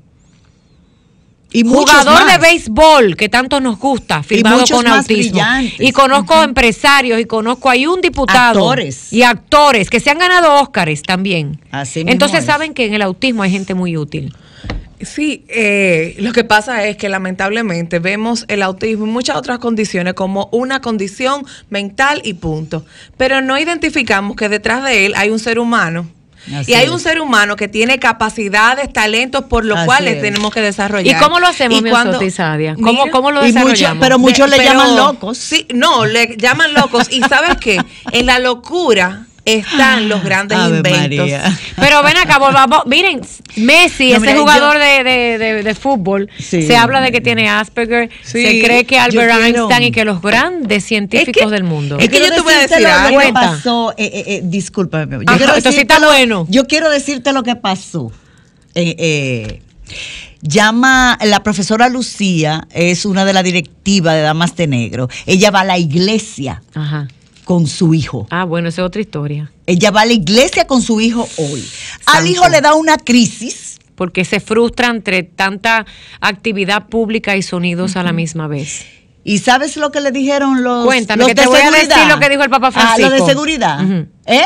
Jugador de béisbol que tanto nos gusta, firmado con autismo. Y conozco empresarios y conozco hay un diputado y actores que se han ganado Óscares también. Así Entonces saben que en el autismo hay gente muy útil. Sí, eh, lo que pasa es que lamentablemente vemos el autismo y muchas otras condiciones como una condición mental y punto. Pero no identificamos que detrás de él hay un ser humano y hay un ser humano que tiene capacidades, talentos por los cuales tenemos que desarrollar. ¿Y cómo lo hacemos, mi cuando, ¿Cómo, lo desarrollamos? pero muchos le, llaman locos. Sí, no, le llaman locos. ¿Y sabes qué? En la locura están los ah, grandes inventos. Pero ven acá, volvamos. Miren, Messi, ese jugador de, fútbol, se habla de que tiene Asperger, se cree que Albert Einstein y que los grandes científicos del mundo. Es que yo te voy a decir lo, que pasó. Eh, eh, eh, yo, ah, quiero decirte lo, bueno. yo quiero decirte lo que pasó. llama la profesora Lucía, es una de las directivas de Damas de Negro. Ella va a la iglesia. Ajá con su hijo. Ah, bueno, esa es otra historia. Ella va a la iglesia con su hijo hoy. Al hijo le da una crisis. Porque se frustra entre tanta actividad pública y sonidos a la misma vez. ¿Y sabes lo que le dijeron los Cuéntame, los que te voy decir lo que dijo el Papa ah, Francisco. Ah, de seguridad. ¿Eh?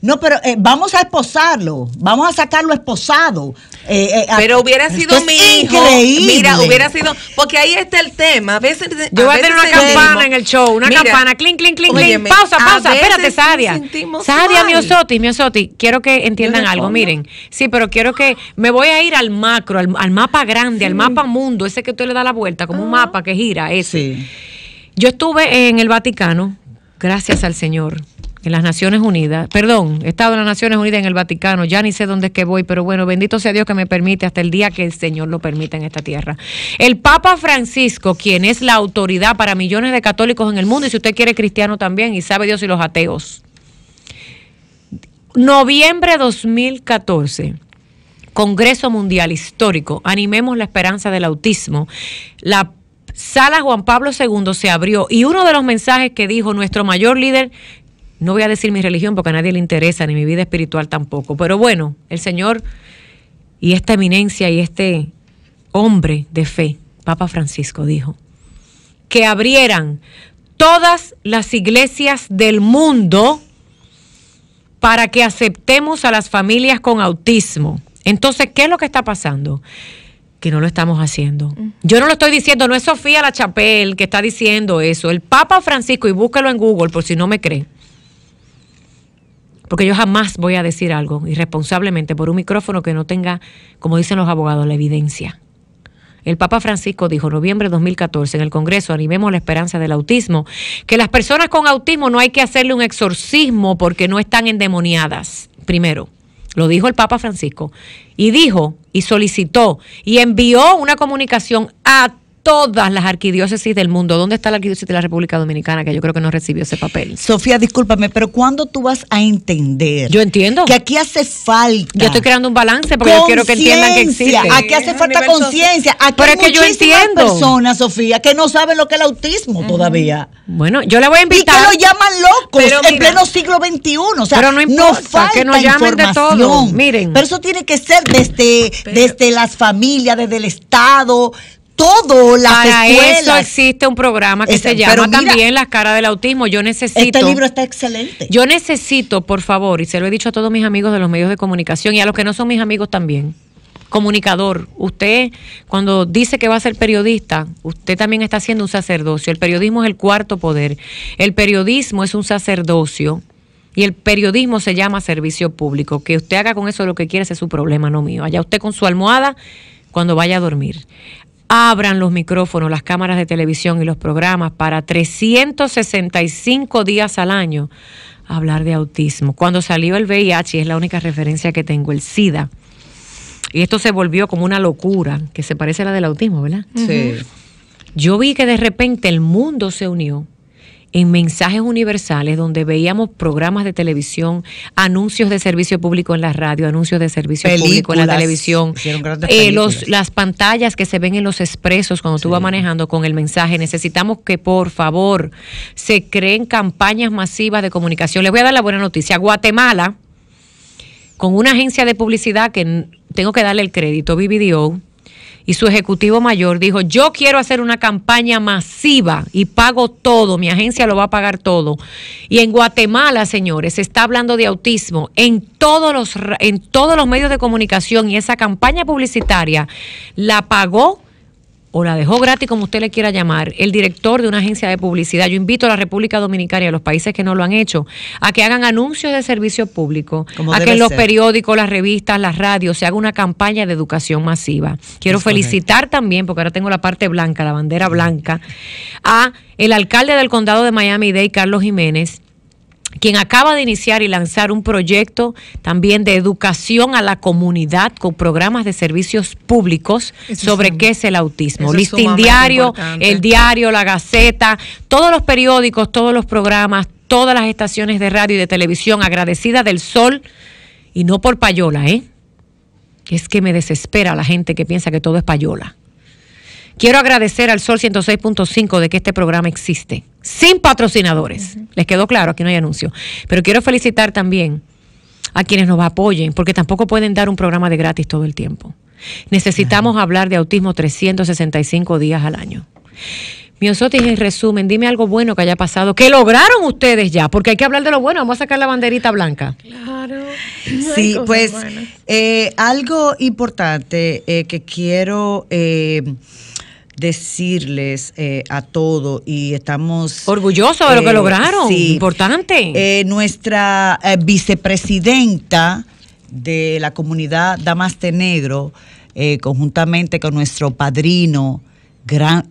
No, pero eh, vamos a esposarlo, vamos a sacarlo esposado. Eh, eh, pero hubiera sido mi hijo. Mira, hubiera sido, porque ahí está el tema. veces, Yo voy a, tener una campana en el show, una campana, clink, clink, clink, clink. Pausa, pausa, espérate, Sadia. Sadia, mi Miosoti, quiero que entiendan algo, miren. Sí, pero quiero que me voy a ir al macro, al, mapa grande, al mapa mundo, ese que usted le da la vuelta, como un ah. mapa que gira, ese. Yo estuve en el Vaticano, gracias al Señor en las Naciones Unidas, perdón, he estado en las Naciones Unidas, en el Vaticano, ya ni sé dónde es que voy, pero bueno, bendito sea Dios que me permite hasta el día que el Señor lo permita en esta tierra. El Papa Francisco, quien es la autoridad para millones de católicos en el mundo, y si usted quiere cristiano también, y sabe Dios y los ateos. Noviembre 2014. Congreso Mundial Histórico, Animemos la Esperanza del Autismo. La Sala Juan Pablo II se abrió y uno de los mensajes que dijo nuestro mayor líder no voy a decir mi religión porque a nadie le interesa, ni mi vida espiritual tampoco. Pero bueno, el Señor y esta eminencia y este hombre de fe, Papa Francisco dijo, que abrieran todas las iglesias del mundo para que aceptemos a las familias con autismo. Entonces, ¿qué es lo que está pasando? Que no lo estamos haciendo. Mm. Yo no lo estoy diciendo, no es Sofía La Chapel que está diciendo eso. El Papa Francisco, y búsquelo en Google por si no me creen, porque yo jamás voy a decir algo irresponsablemente por un micrófono que no tenga, como dicen los abogados, la evidencia. El Papa Francisco dijo en noviembre de 2014 en el Congreso, animemos la esperanza del autismo, que las personas con autismo no hay que hacerle un exorcismo porque no están endemoniadas, primero. Lo dijo el Papa Francisco. Y dijo y solicitó y envió una comunicación a todas las arquidiócesis del mundo. ¿Dónde está la arquidiócesis de la República Dominicana? Que yo creo que no recibió ese papel. Sofía, discúlpame, pero ¿cuándo tú vas a entender? Yo entiendo. Que aquí hace falta. Yo estoy creando un balance porque yo quiero que entiendan que existe. Aquí hace falta conciencia. Aquí pero es que yo entiendo. personas, Sofía, que no saben lo que es el autismo todavía. Bueno, yo le voy a invitar. Y que lo llaman locos en pleno siglo XXI. pero no importa, falta que nos llamen de todo. Miren. Pero eso tiene que ser desde, desde las familias, desde el Estado todo la Para eso existe un programa que se llama también Las caras del autismo. Yo necesito. Este libro está excelente. Yo necesito, por favor, y se lo he dicho a todos mis amigos de los medios de comunicación y a los que no son mis amigos también. Comunicador, usted cuando dice que va a ser periodista, usted también está haciendo un sacerdocio. El periodismo es el cuarto poder. El periodismo es un sacerdocio y el periodismo se llama servicio público. Que usted haga con eso lo que quiera ese es su problema, no mío. Allá usted con su almohada cuando vaya a dormir abran los micrófonos, las cámaras de televisión y los programas para 365 días al año hablar de autismo. Cuando salió el VIH, es la única referencia que tengo, el SIDA. Y esto se volvió como una locura, que se parece a la del autismo, ¿verdad? Sí. Yo vi que de repente el mundo se unió en mensajes universales donde veíamos programas de televisión, anuncios de servicio público en la radio, anuncios de servicio público en la televisión, eh, las pantallas que se ven en los expresos cuando tú vas manejando con el mensaje. Necesitamos que por favor se creen campañas masivas de comunicación. Les voy a dar la buena noticia. Guatemala, con una agencia de publicidad que tengo que darle el crédito, BBDO, y su ejecutivo mayor dijo, yo quiero hacer una campaña masiva y pago todo, mi agencia lo va a pagar todo. Y en Guatemala, señores, se está hablando de autismo en todos los, en todos los medios de comunicación y esa campaña publicitaria la pagó o la dejó gratis, como usted le quiera llamar, el director de una agencia de publicidad. Yo invito a la República Dominicana y a los países que no lo han hecho a que hagan anuncios de servicio público, a que en los periódicos, las revistas, las radios se haga una campaña de educación masiva. Quiero felicitar también, porque ahora tengo la parte blanca, la bandera blanca, a el alcalde del condado de Miami-Dade, Carlos Jiménez, quien acaba de iniciar y lanzar un proyecto también de educación a la comunidad con programas de servicios públicos sobre qué es el autismo. Listín Diario, El Diario, La Gaceta, todos los periódicos, todos los programas, todas las estaciones de radio y de televisión, agradecida del sol y no por payola, ¿eh? Es que me desespera la gente que piensa que todo es payola. Quiero agradecer al Sol 106.5 de que este programa existe sin patrocinadores. Les quedó claro, aquí no hay anuncio. Pero quiero felicitar también a quienes nos apoyen, porque tampoco pueden dar un programa de gratis todo el tiempo. Necesitamos hablar de autismo 365 días al año. Miosotis, en resumen, dime algo bueno que haya pasado, que lograron ustedes ya, porque hay que hablar de lo bueno, vamos a sacar la banderita blanca. Claro. sí, pues eh, algo importante eh, que quiero eh, decirles eh, a todo y estamos... Orgullosos de lo que eh, lograron, importante. Eh, nuestra vicepresidenta de la comunidad Damaste Negro, conjuntamente con nuestro padrino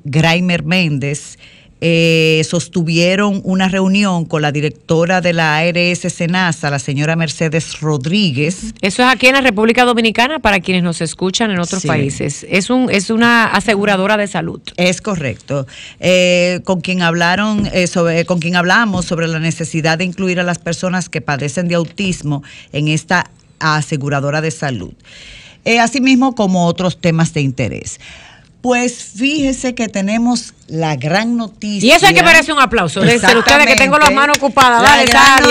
Graimer Méndez, eh, sostuvieron una reunión con la directora de la ARS Senasa, la señora Mercedes Rodríguez. Eso es aquí en la República Dominicana para quienes nos escuchan en otros países. Es, un, es una aseguradora de salud. Es correcto. Eh, con quien hablaron eh, con quien hablamos sobre la necesidad de incluir a las personas que padecen de autismo en esta aseguradora de salud. asimismo como otros temas de interés. Pues fíjese que tenemos la gran noticia. Y eso hay que merece un aplauso. ustedes que tengo las manos ocupadas. La Dale, gran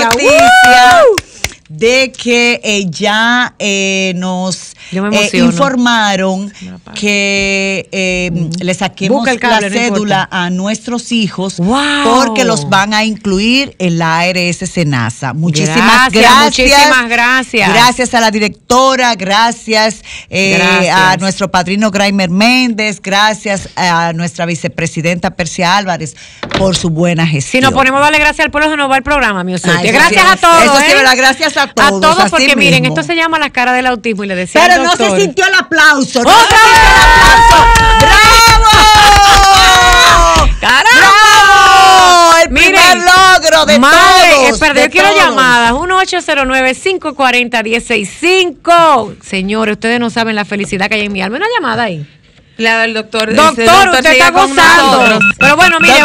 de que ya eh, nos eh, informaron que les em, mm. le saquemos la cédula a nuestros hijos porque los van a incluir en la ARS Senasa. Muchísimas gracias, gracias. Muchísimas gracias. Gracias a la directora, gracias, eh, a nuestro padrino Graimer Méndez, gracias a nuestra vicepresidenta Persia Álvarez por su buena gestión. Si nos ponemos a darle gracias al pueblo, se nos va el programa, mi Gracias a todos. Eso gracias a todos. porque miren, esto se llama la cara del autismo y le decía. Pero no se sintió el aplauso. No se sintió el aplauso. ¡Bravo! ¡Bravo! El primer logro de madre, todos. perdió, quiero llamadas. 809 540 165 Señores, ustedes no saben la felicidad que hay en mi alma. Una llamada ahí. Claro, el doctor. Doctor, usted está gozando. Pero bueno, mire,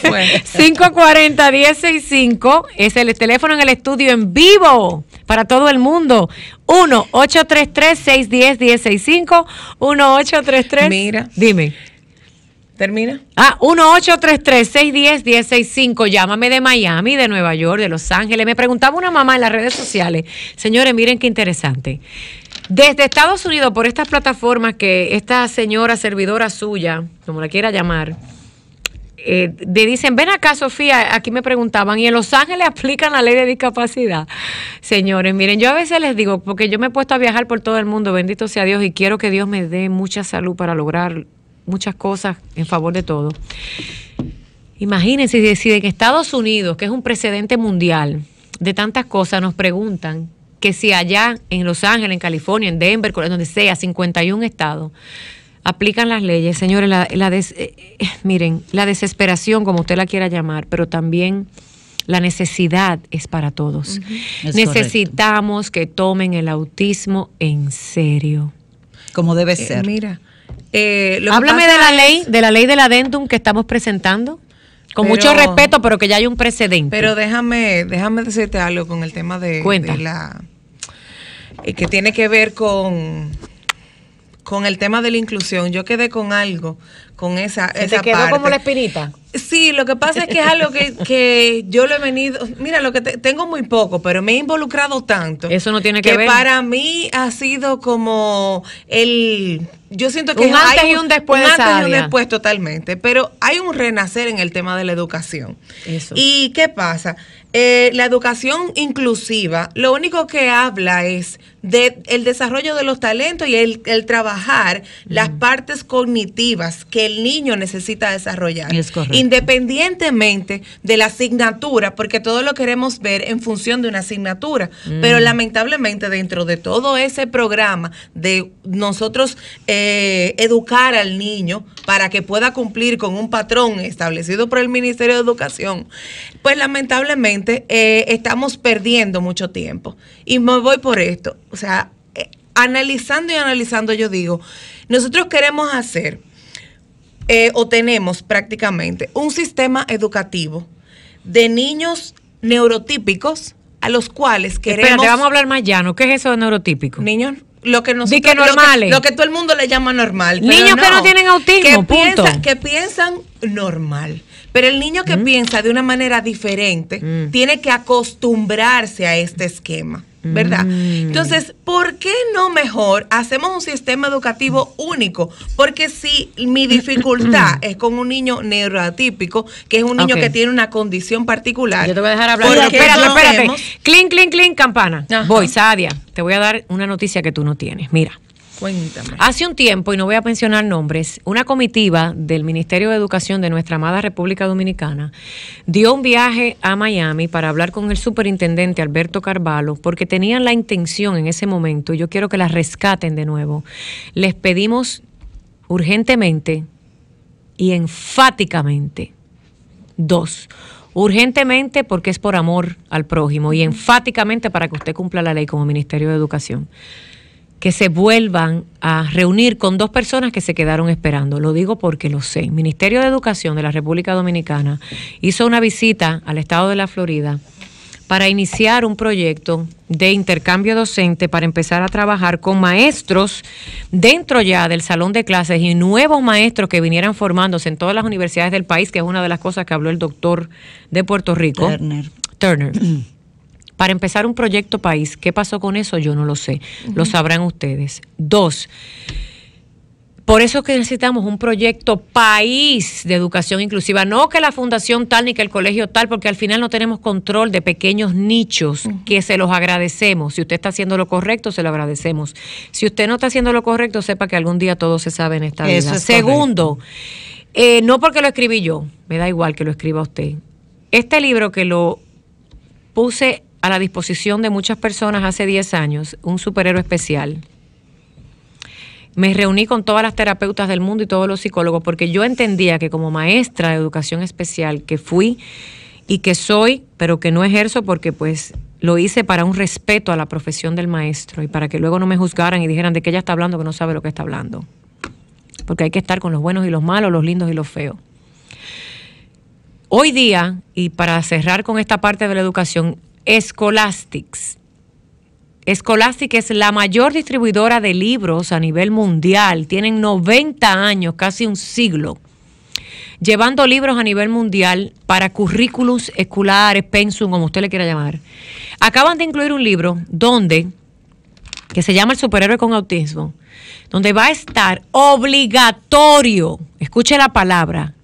1-809-540-1065 es el teléfono en el estudio en vivo para todo el mundo. 1-833-610-1065. 1-833. Mira. Dime. Termina. Ah, 1-833-610-1065. Llámame de Miami, de Nueva York, de Los Ángeles. Me preguntaba una mamá en las redes sociales. Señores, miren qué interesante. Desde Estados Unidos, por estas plataformas que esta señora servidora suya, como la quiera llamar, eh, le dicen, ven acá Sofía, aquí me preguntaban, y en Los Ángeles aplican la ley de discapacidad. Señores, miren, yo a veces les digo, porque yo me he puesto a viajar por todo el mundo, bendito sea Dios, y quiero que Dios me dé mucha salud para lograr muchas cosas en favor de todo. Imagínense si en Estados Unidos, que es un precedente mundial de tantas cosas, nos preguntan que si allá en Los Ángeles, en California, en Denver, donde sea, 51 estados, aplican las leyes, señores, la, eh, eh, miren, la desesperación, como usted la quiera llamar, pero también la necesidad es para todos. Necesitamos que tomen el autismo en serio. Como debe eh, ser. mira. Háblame de la ley, de la ley que estamos presentando. Con mucho respeto, pero que ya hay un precedente. Pero déjame, déjame decirte algo con el tema de, la eh, que tiene que ver con con el tema de la inclusión. Yo quedé con algo, con esa, ¿Se te quedó como la espinita? Sí, lo que pasa es que es algo que, yo lo he venido. Mira, lo que tengo muy poco, pero me he involucrado tanto. Eso no tiene que, que ver. Que para mí ha sido como el yo siento que antes hay un, y un después antes y un después totalmente, pero hay un renacer en el tema de la educación. Eso. ¿Y qué pasa? Eh, la educación inclusiva, lo único que habla es de el desarrollo de los talentos y el, trabajar mm. las partes cognitivas que el niño necesita desarrollar. independientemente de la asignatura, porque todo lo queremos ver en función de una asignatura. Pero mm. lamentablemente dentro de todo ese programa de nosotros eh, educar al niño para que pueda cumplir con un patrón establecido por el Ministerio de Educación, pues lamentablemente eh, estamos perdiendo mucho tiempo. Y me voy por esto o sea, eh, analizando y analizando yo digo, nosotros queremos hacer eh, o tenemos prácticamente un sistema educativo de niños neurotípicos a los cuales queremos... te vamos a hablar más llano. ¿Qué es eso de neurotípico? Niños lo que nosotros, que normales. Lo, que, todo el mundo le llama normal. Niños no, que no tienen autismo, que, punto. que piensan normal. Pero el niño que piensa de una manera diferente mm. tiene que acostumbrarse a este esquema. ¿Verdad? Mm. Entonces, ¿por qué no mejor hacemos un sistema educativo único? Porque si mi dificultad es con un niño neuroatípico, que es un niño que tiene una condición particular. Yo te voy a dejar hablar. espérate, espérate. Clink, clink, clink, campana. Voy, Sadia, te voy a dar una noticia que tú no tienes. Mira. Cuéntame. Hace un tiempo, y no voy a mencionar nombres, una comitiva del Ministerio de Educación de nuestra amada República Dominicana dio un viaje a Miami para hablar con el superintendente Alberto Carvalho, porque tenían la intención en ese momento, y yo quiero que la rescaten de nuevo. Les pedimos urgentemente y enfáticamente, dos, urgentemente porque es por amor al prójimo y enfáticamente para que usted cumpla la ley como Ministerio de Educación que se vuelvan a reunir con dos personas que se quedaron esperando. Lo digo porque lo sé. El Ministerio de Educación de la República Dominicana hizo una visita al estado de la Florida para iniciar un proyecto de intercambio docente para empezar a trabajar con maestros dentro ya del salón de clases y nuevos maestros que vinieran formándose en todas las universidades del país, que es una de las cosas que habló el doctor de Puerto Rico. Turner. Turner. para empezar un proyecto país. ¿Qué pasó con eso? Yo no lo sé. Lo sabrán ustedes. Dos, por eso es que necesitamos un proyecto país de educación inclusiva, no que la fundación tal ni que el colegio tal, porque al final no tenemos control de pequeños nichos que se los agradecemos. Si usted está haciendo lo correcto, se lo agradecemos. Si usted no está haciendo lo correcto, sepa que algún día todo se sabe en esta vida. Segundo, eh, no porque lo escribí yo, me da igual que lo escriba usted. Este libro que lo puse a la disposición de muchas personas hace 10 años, un superhéroe especial. Me reuní con todas las terapeutas del mundo y todos los psicólogos porque yo entendía que como maestra de educación especial que fui y que soy, pero que no ejerzo porque pues lo hice para un respeto a la profesión del maestro y para que luego no me juzgaran y dijeran de que ella está hablando que no sabe lo que está hablando. Porque hay que estar con los buenos y los malos, los lindos y los feos. Hoy día, y para cerrar con esta parte de la educación, Scholastics. Scholastic es la mayor distribuidora de libros a nivel mundial. Tienen 90 años, casi un siglo, llevando libros a nivel mundial para currículos escolares, pensum, como usted le quiera llamar. Acaban de incluir un libro donde, que se llama El superhéroe con autismo, donde va a estar obligatorio, escuche la palabra,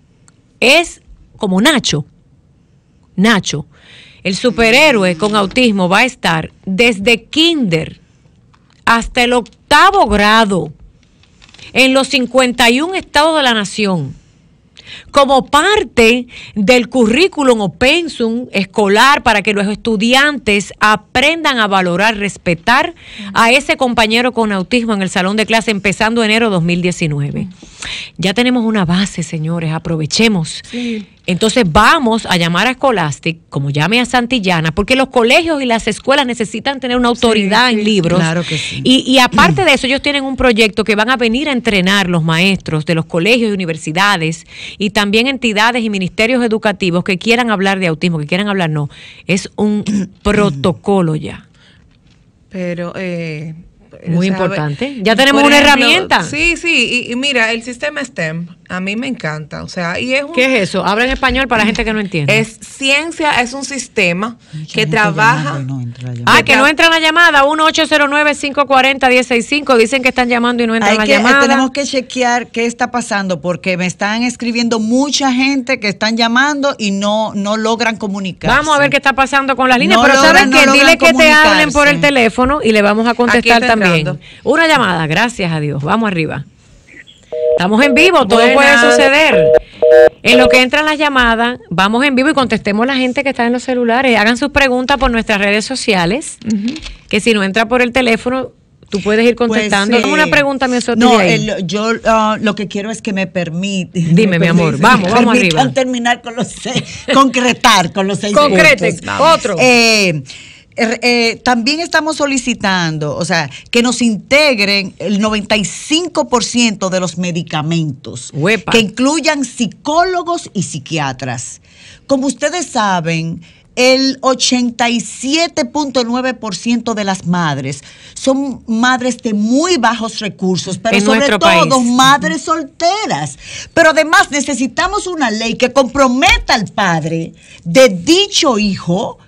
es como Nacho, Nacho, el superhéroe con autismo va a estar desde kinder hasta el octavo grado en los 51 estados de la nación como parte del currículum o pensum escolar para que los estudiantes aprendan a valorar, respetar a ese compañero con autismo en el salón de clase empezando enero 2019. Ya tenemos una base, señores, aprovechemos. Sí. Entonces vamos a llamar a Scholastic, como llame a Santillana, porque los colegios y las escuelas necesitan tener una autoridad en libros. Claro Y, aparte de eso, ellos tienen un proyecto que van a venir a entrenar los maestros de los colegios y universidades y también entidades y ministerios educativos que quieran hablar de autismo, que quieran hablar no. Es un protocolo ya. Pero... Eh, Muy importante. Ya tenemos una herramienta. Sí, sí. y mira, el sistema STEM a mí me encanta, o sea, y es ¿Qué es eso? Habla en español para la gente que no entiende. Es ciencia, es un sistema que trabaja. ah, que no entra la llamada, 1-809-540-165. Ah, Dicen que están llamando y no entran la eh, llamada. Tenemos que chequear qué está pasando, porque me están escribiendo mucha gente que están llamando y no, no logran comunicarse. Vamos a ver qué está pasando con las líneas, pero ¿saben que Dile que te hablen por el teléfono y le vamos a contestar también. Una llamada, gracias a Dios. Vamos arriba. Estamos en vivo, todo puede suceder. En lo que entran las llamadas, vamos en vivo y contestemos a la gente que está en los celulares. Hagan sus preguntas por nuestras redes sociales, que si no entra por el teléfono, Tú puedes ir pues contestando. una pregunta, mi No, yo ah, lo que quiero es que me permite. Dime, mi amor, vamos, vamos arriba. terminar con los concretar con los seis Concrete, otro. Eh, Er, eh, también estamos solicitando, o sea, que nos integren el 95% de los medicamentos, que incluyan psicólogos y psiquiatras. Como ustedes saben, el 87.9% de las madres son madres de muy bajos recursos, pero sobre todo madres solteras. Pero además necesitamos una ley que comprometa al padre de dicho hijo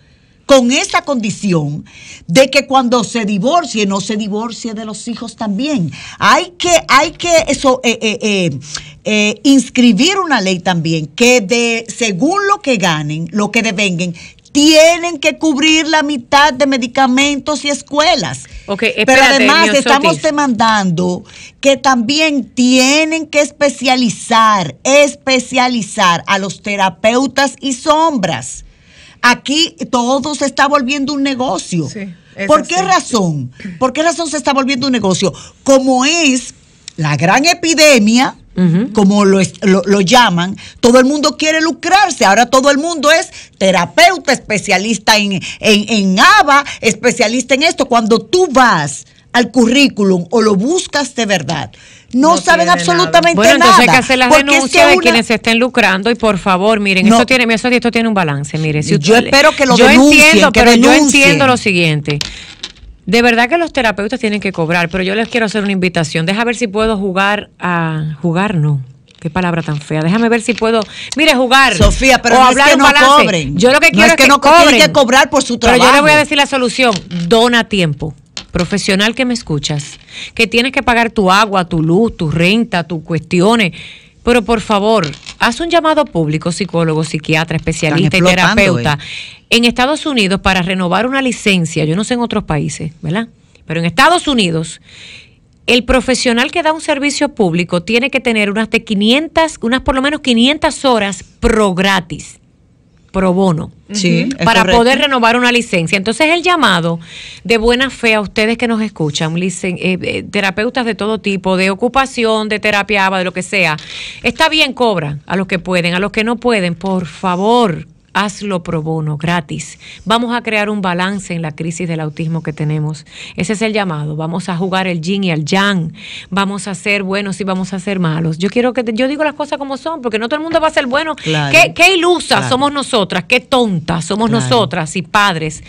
con esa condición de que cuando se divorcie, no se divorcie de los hijos también. Hay que, hay que eh, eh, eh, inscribir una ley también que de, según lo que ganen, lo que devenguen, tienen que cubrir la mitad de medicamentos y escuelas. Pero además estamos demandando que también tienen que especializar, especializar a los terapeutas y sombras Aquí todo se está volviendo un negocio. ¿Por qué razón? ¿Por qué razón se está volviendo un negocio? Como es la gran epidemia, como lo, lo, llaman, todo el mundo quiere lucrarse. Ahora todo el mundo es terapeuta, especialista en, en, en ABA, especialista en esto. Cuando tú vas al currículum o lo buscas de verdad, no, saben absolutamente nada. Bueno, entonces hay que hacer las denuncias de quienes se estén lucrando y por favor, miren, esto tiene, eso, esto tiene un balance, mire. yo espero que lo yo denuncien, entiendo, yo entiendo lo siguiente. De verdad que los terapeutas tienen que cobrar, pero yo les quiero hacer una invitación. Deja ver si puedo jugar a jugar, no. Qué palabra tan fea. Déjame ver si puedo. Mire, jugar. Sofía, pero no hablar es no cobren. Yo lo que quiero es, que, es que no cobren. que cobrar por su trabajo. Pero yo les voy a decir la solución. Dona tiempo profesional que me escuchas, que tienes que pagar tu agua, tu luz, tu renta, tus cuestiones, pero por favor, haz un llamado público, psicólogo, psiquiatra, especialista y terapeuta eh. en Estados Unidos para renovar una licencia, yo no sé en otros países, ¿verdad? Pero en Estados Unidos, el profesional que da un servicio público tiene que tener unas de 500, unas por lo menos 500 horas pro gratis pro bono para poder renovar una licencia. Entonces el llamado de buena fe a ustedes que nos escuchan, eh, eh, terapeutas de todo tipo, de ocupación, de terapia, de lo que sea, está bien, cobran a los que pueden, a los que no pueden, por favor, hazlo pro bono, gratis. Vamos a crear un balance en la crisis del autismo que tenemos. Ese es el llamado. Vamos a jugar el yin y el yang. Vamos a ser buenos y vamos a ser malos. Yo quiero que yo digo las cosas como son, porque no todo el mundo va a ser bueno. qué, ilusas somos nosotras, qué tontas somos nosotras y padres.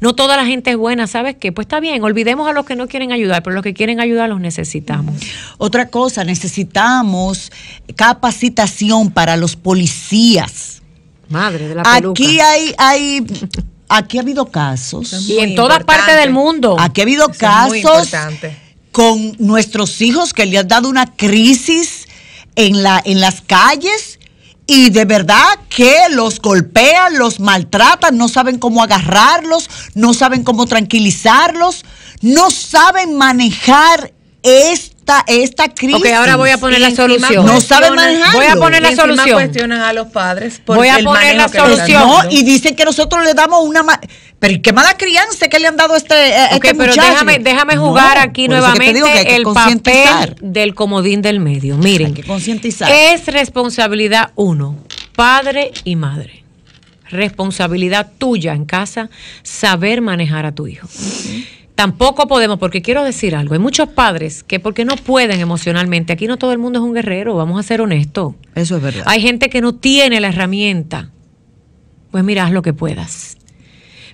No toda la gente es buena, ¿sabes qué? Pues está bien, olvidemos a los que no quieren ayudar, pero los que quieren ayudar los necesitamos. Otra cosa, necesitamos capacitación para los policías Madre de la Aquí hay, hay aquí ha habido casos. y en toda parte del mundo. Aquí ha habido casos con nuestros hijos que le han dado una crisis en, la, en las calles y de verdad que los golpean, los maltratan, no saben cómo agarrarlos, no saben cómo tranquilizarlos, no saben manejar esto esta, crisis. Ok, ahora voy a poner la solución. No sabe manejar. Voy a poner la solución. cuestionan a los padres. Voy a poner la solución. y dicen que nosotros le damos una. Pero qué mala crianza que le han dado este, este, pero déjame, jugar aquí nuevamente el papel del comodín del medio. Miren, que concientizar. es responsabilidad uno, padre y madre responsabilidad tuya en casa saber manejar a tu hijo. Tampoco podemos, porque quiero decir algo, hay muchos padres que porque no pueden emocionalmente, aquí no todo el mundo es un guerrero, vamos a ser honestos. Eso es verdad. Hay gente que no tiene la herramienta. Pues mira, lo que puedas.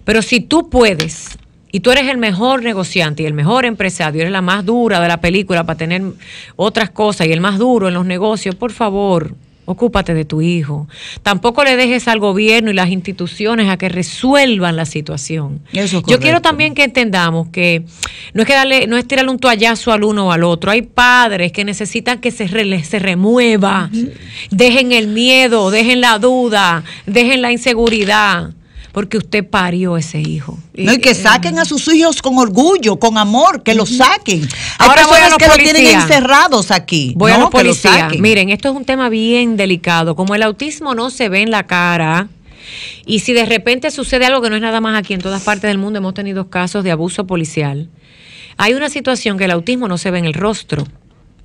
Pero si tú puedes y tú eres el mejor negociante y el mejor empresario, eres la más dura de la película para tener otras cosas y el más duro en los negocios, por favor, ocúpate de tu hijo. Tampoco le dejes al gobierno y las instituciones a que resuelvan la situación. Yo quiero también que entendamos que no es que no es tirarle un toallazo al uno o al otro. Hay padres que necesitan que se, se remueva. Dejen el miedo, dejen la duda, dejen la inseguridad porque usted parió ese hijo. No, y que eh, saquen a sus hijos con orgullo, con amor, que los saquen. Hay Ahora personas que lo tienen encerrados aquí. Voy a los policías. Miren, esto es un tema bien delicado. Como el autismo no se ve en la cara, y si de repente sucede algo que no es nada más aquí, en todas partes del mundo hemos tenido casos de abuso policial. Hay una situación que el autismo no se ve en el rostro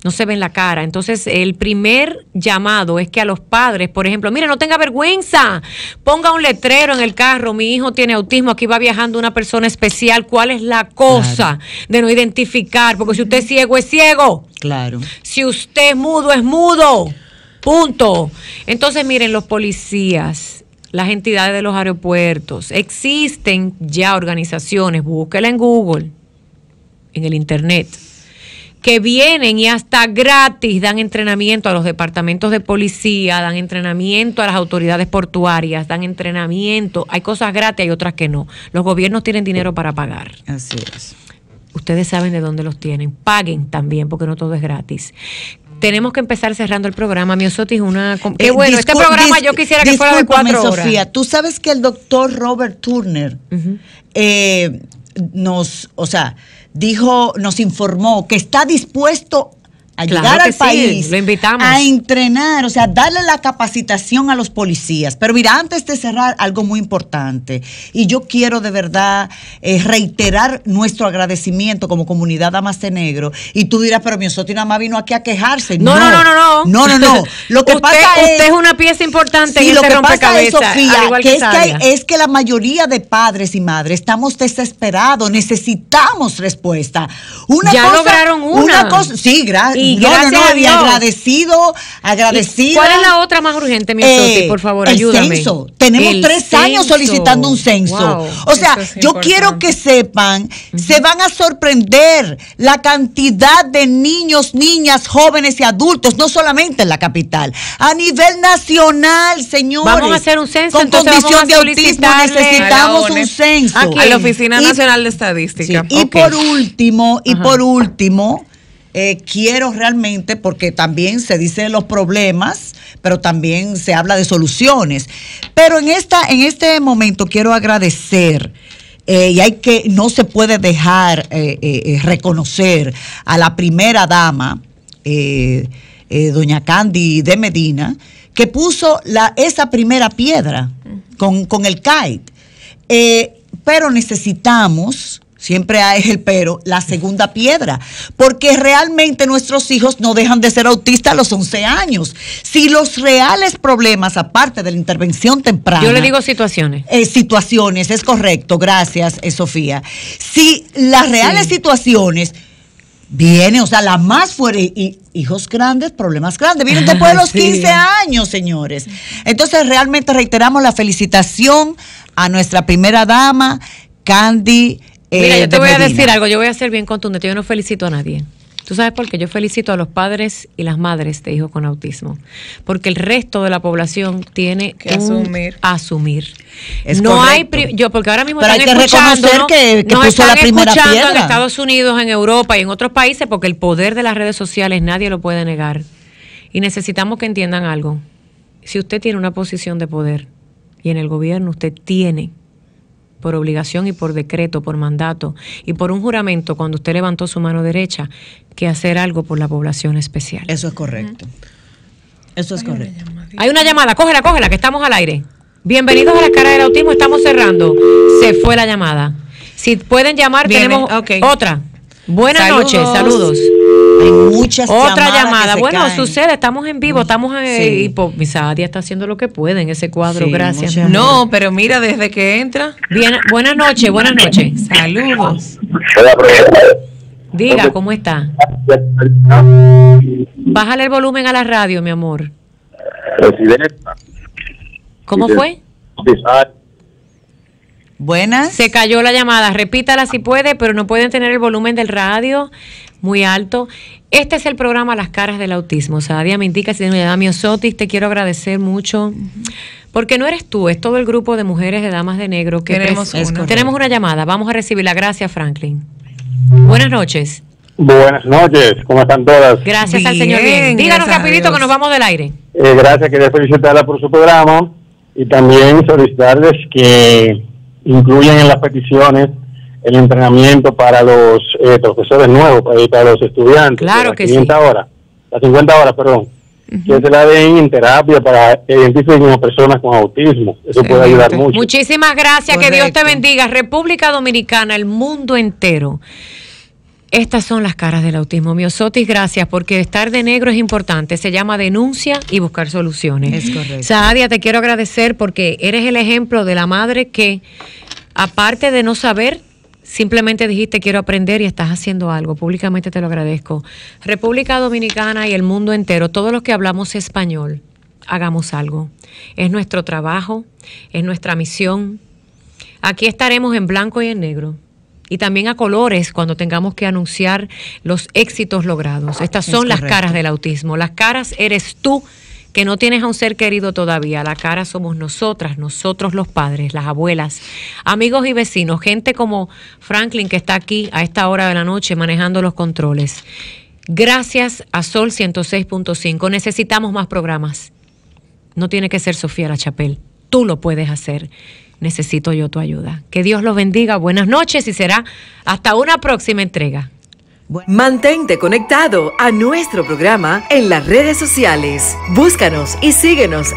no se ven la cara. Entonces, el primer llamado es que a los padres, por ejemplo, mire, no tenga vergüenza, ponga un letrero en el carro, mi hijo tiene autismo, aquí va viajando una persona especial, ¿cuál es la cosa de no identificar? Porque si usted es ciego, es ciego. Claro. Si usted es mudo, es mudo. Punto. Entonces, miren, los policías, las entidades de los aeropuertos, existen ya organizaciones, búsquela en Google, en el Internet que vienen y hasta gratis dan entrenamiento a los departamentos de policía, dan entrenamiento a las autoridades portuarias, dan entrenamiento. Hay cosas gratis, hay otras que no. Los gobiernos tienen dinero para pagar. Así es. Ustedes saben de dónde los tienen. Paguen también, porque no todo es gratis tenemos que empezar cerrando el programa. Miosotis, una. Eh, Qué bueno, este programa yo quisiera que fuera de cuatro horas. tú sabes que el doctor Robert Turner eh, nos. O sea, dijo, nos informó que está dispuesto ayudar al país, lo invitamos. a entrenar, o sea, darle la capacitación a los policías. Pero mira, antes de cerrar, algo muy importante. Y yo quiero de verdad eh, reiterar nuestro agradecimiento como comunidad de Negro. Y tú dirás, pero mi nada más vino aquí a quejarse. No, no, no, no. No, no, no. Lo que pasa es, usted es una pieza importante y lo este que pasa es, Sofía, que es, que es que la mayoría de padres y madres estamos desesperados, necesitamos respuesta. ya lograron una. una cosa, sí, gracias yo no, gracias agradecido, agradecido. ¿Cuál es la otra más urgente, mi eh, por favor, el Censo. Tenemos tres años solicitando un censo. o sea, yo quiero que sepan, se van a sorprender la cantidad de niños, niñas, jóvenes y adultos, no solamente en la capital, a nivel nacional, señores. Vamos a hacer un censo. Con condición de autismo necesitamos un censo. Aquí. A la Oficina Nacional de Estadística. Y por último, y por último, eh, quiero realmente, porque también se dice los problemas, pero también se habla de soluciones. Pero en, esta, en este momento quiero agradecer. Eh, y hay que, no se puede dejar eh, reconocer a la primera dama, doña Candy de Medina, que puso la, esa primera piedra con, con el kite. pero necesitamos siempre hay el pero, la segunda piedra, porque realmente nuestros hijos no dejan de ser autistas a los 11 años. Si los reales problemas, aparte de la intervención temprana... Yo le digo situaciones. Eh, situaciones, es correcto, gracias eh, Sofía. Si las reales situaciones vienen, o sea, la más fuertes y hijos grandes, problemas grandes, vienen después de los 15 años, señores. Entonces, realmente reiteramos la felicitación a nuestra primera dama, Candy eh, Mira, yo te voy a decir algo, yo voy a ser bien contundente, yo no felicito a nadie. ¿Tú sabes por qué? Yo felicito a los padres y las madres de hijos con autismo, porque el resto de la población tiene que asumir. Es no hay yo porque ahora mismo que reconocer que, puso escuchando en Estados Unidos, en Europa y en otros países porque el poder de las redes sociales nadie lo puede negar. Y necesitamos que entiendan algo. Si usted tiene una posición de poder y en el gobierno usted tiene por obligación y por decreto, por mandato y por un juramento cuando usted levantó su mano derecha que hacer algo por la población especial. Eso es correcto. Eso es correcto. Hay una llamada, cógela, cógela, que estamos al aire. Bienvenidos a la cara del autismo, estamos cerrando. Se fue la llamada. Si pueden llamar, tenemos otra. Buenas noches, saludos. Otra llamada. bueno, sucede, estamos en vivo, estamos en. Eh, y pues, está haciendo lo que puede en ese cuadro, gracias. No, pero mira, desde que entra. Bien, buenas noches, buenas noches. Saludos. Diga, ¿cómo está? Bájale el volumen a la radio, mi amor. ¿Cómo fue? Buenas. Se cayó la llamada. Repítala si puede, pero no pueden tener el volumen del radio muy alto. Este es el programa Las Caras del Autismo. O sea, Día me indica si Te quiero agradecer mucho. Porque no eres tú, es todo el grupo de mujeres de Damas de Negro que tenemos una. tenemos una llamada. Vamos a recibirla. Gracias, Franklin. Buenas noches. Buenas noches, ¿cómo están todas? Gracias al señor. Díganos rapidito que nos vamos del aire. Eh, gracias, quería felicitarla por su programa y también solicitarles que incluyen en las peticiones el entrenamiento para los eh, profesores nuevos, para, los estudiantes. Claro que sí. las 50 horas, perdón. Que se la den en terapia para que identifiquen a personas con autismo. Eso puede ayudar mucho. Muchísimas gracias. Que Dios te bendiga. República Dominicana, el mundo entero. Estas son las caras del autismo. Sotis, gracias, porque estar de negro es importante. Se llama denuncia y buscar soluciones. Es correcto. Saadia, te quiero agradecer porque eres el ejemplo de la madre que, aparte de no saber, simplemente dijiste quiero aprender y estás haciendo algo. Públicamente te lo agradezco. República Dominicana y el mundo entero, todos los que hablamos español, hagamos algo. Es nuestro trabajo, es nuestra misión. Aquí estaremos en blanco y en negro y también a colores cuando tengamos que anunciar los éxitos logrados. Estas son las caras del autismo. Las caras eres tú que no tienes a un ser querido todavía. La cara somos nosotras, nosotros los padres, las abuelas, amigos y vecinos, gente como Franklin que está aquí a esta hora de la noche manejando los controles. Gracias a Sol 106.5. Necesitamos más programas. No tiene que ser Sofía La Chapel. Tú lo puedes hacer necesito yo tu ayuda. Que Dios los bendiga, buenas noches y será hasta una próxima entrega. Mantente conectado a nuestro programa en las redes sociales. Búscanos y síguenos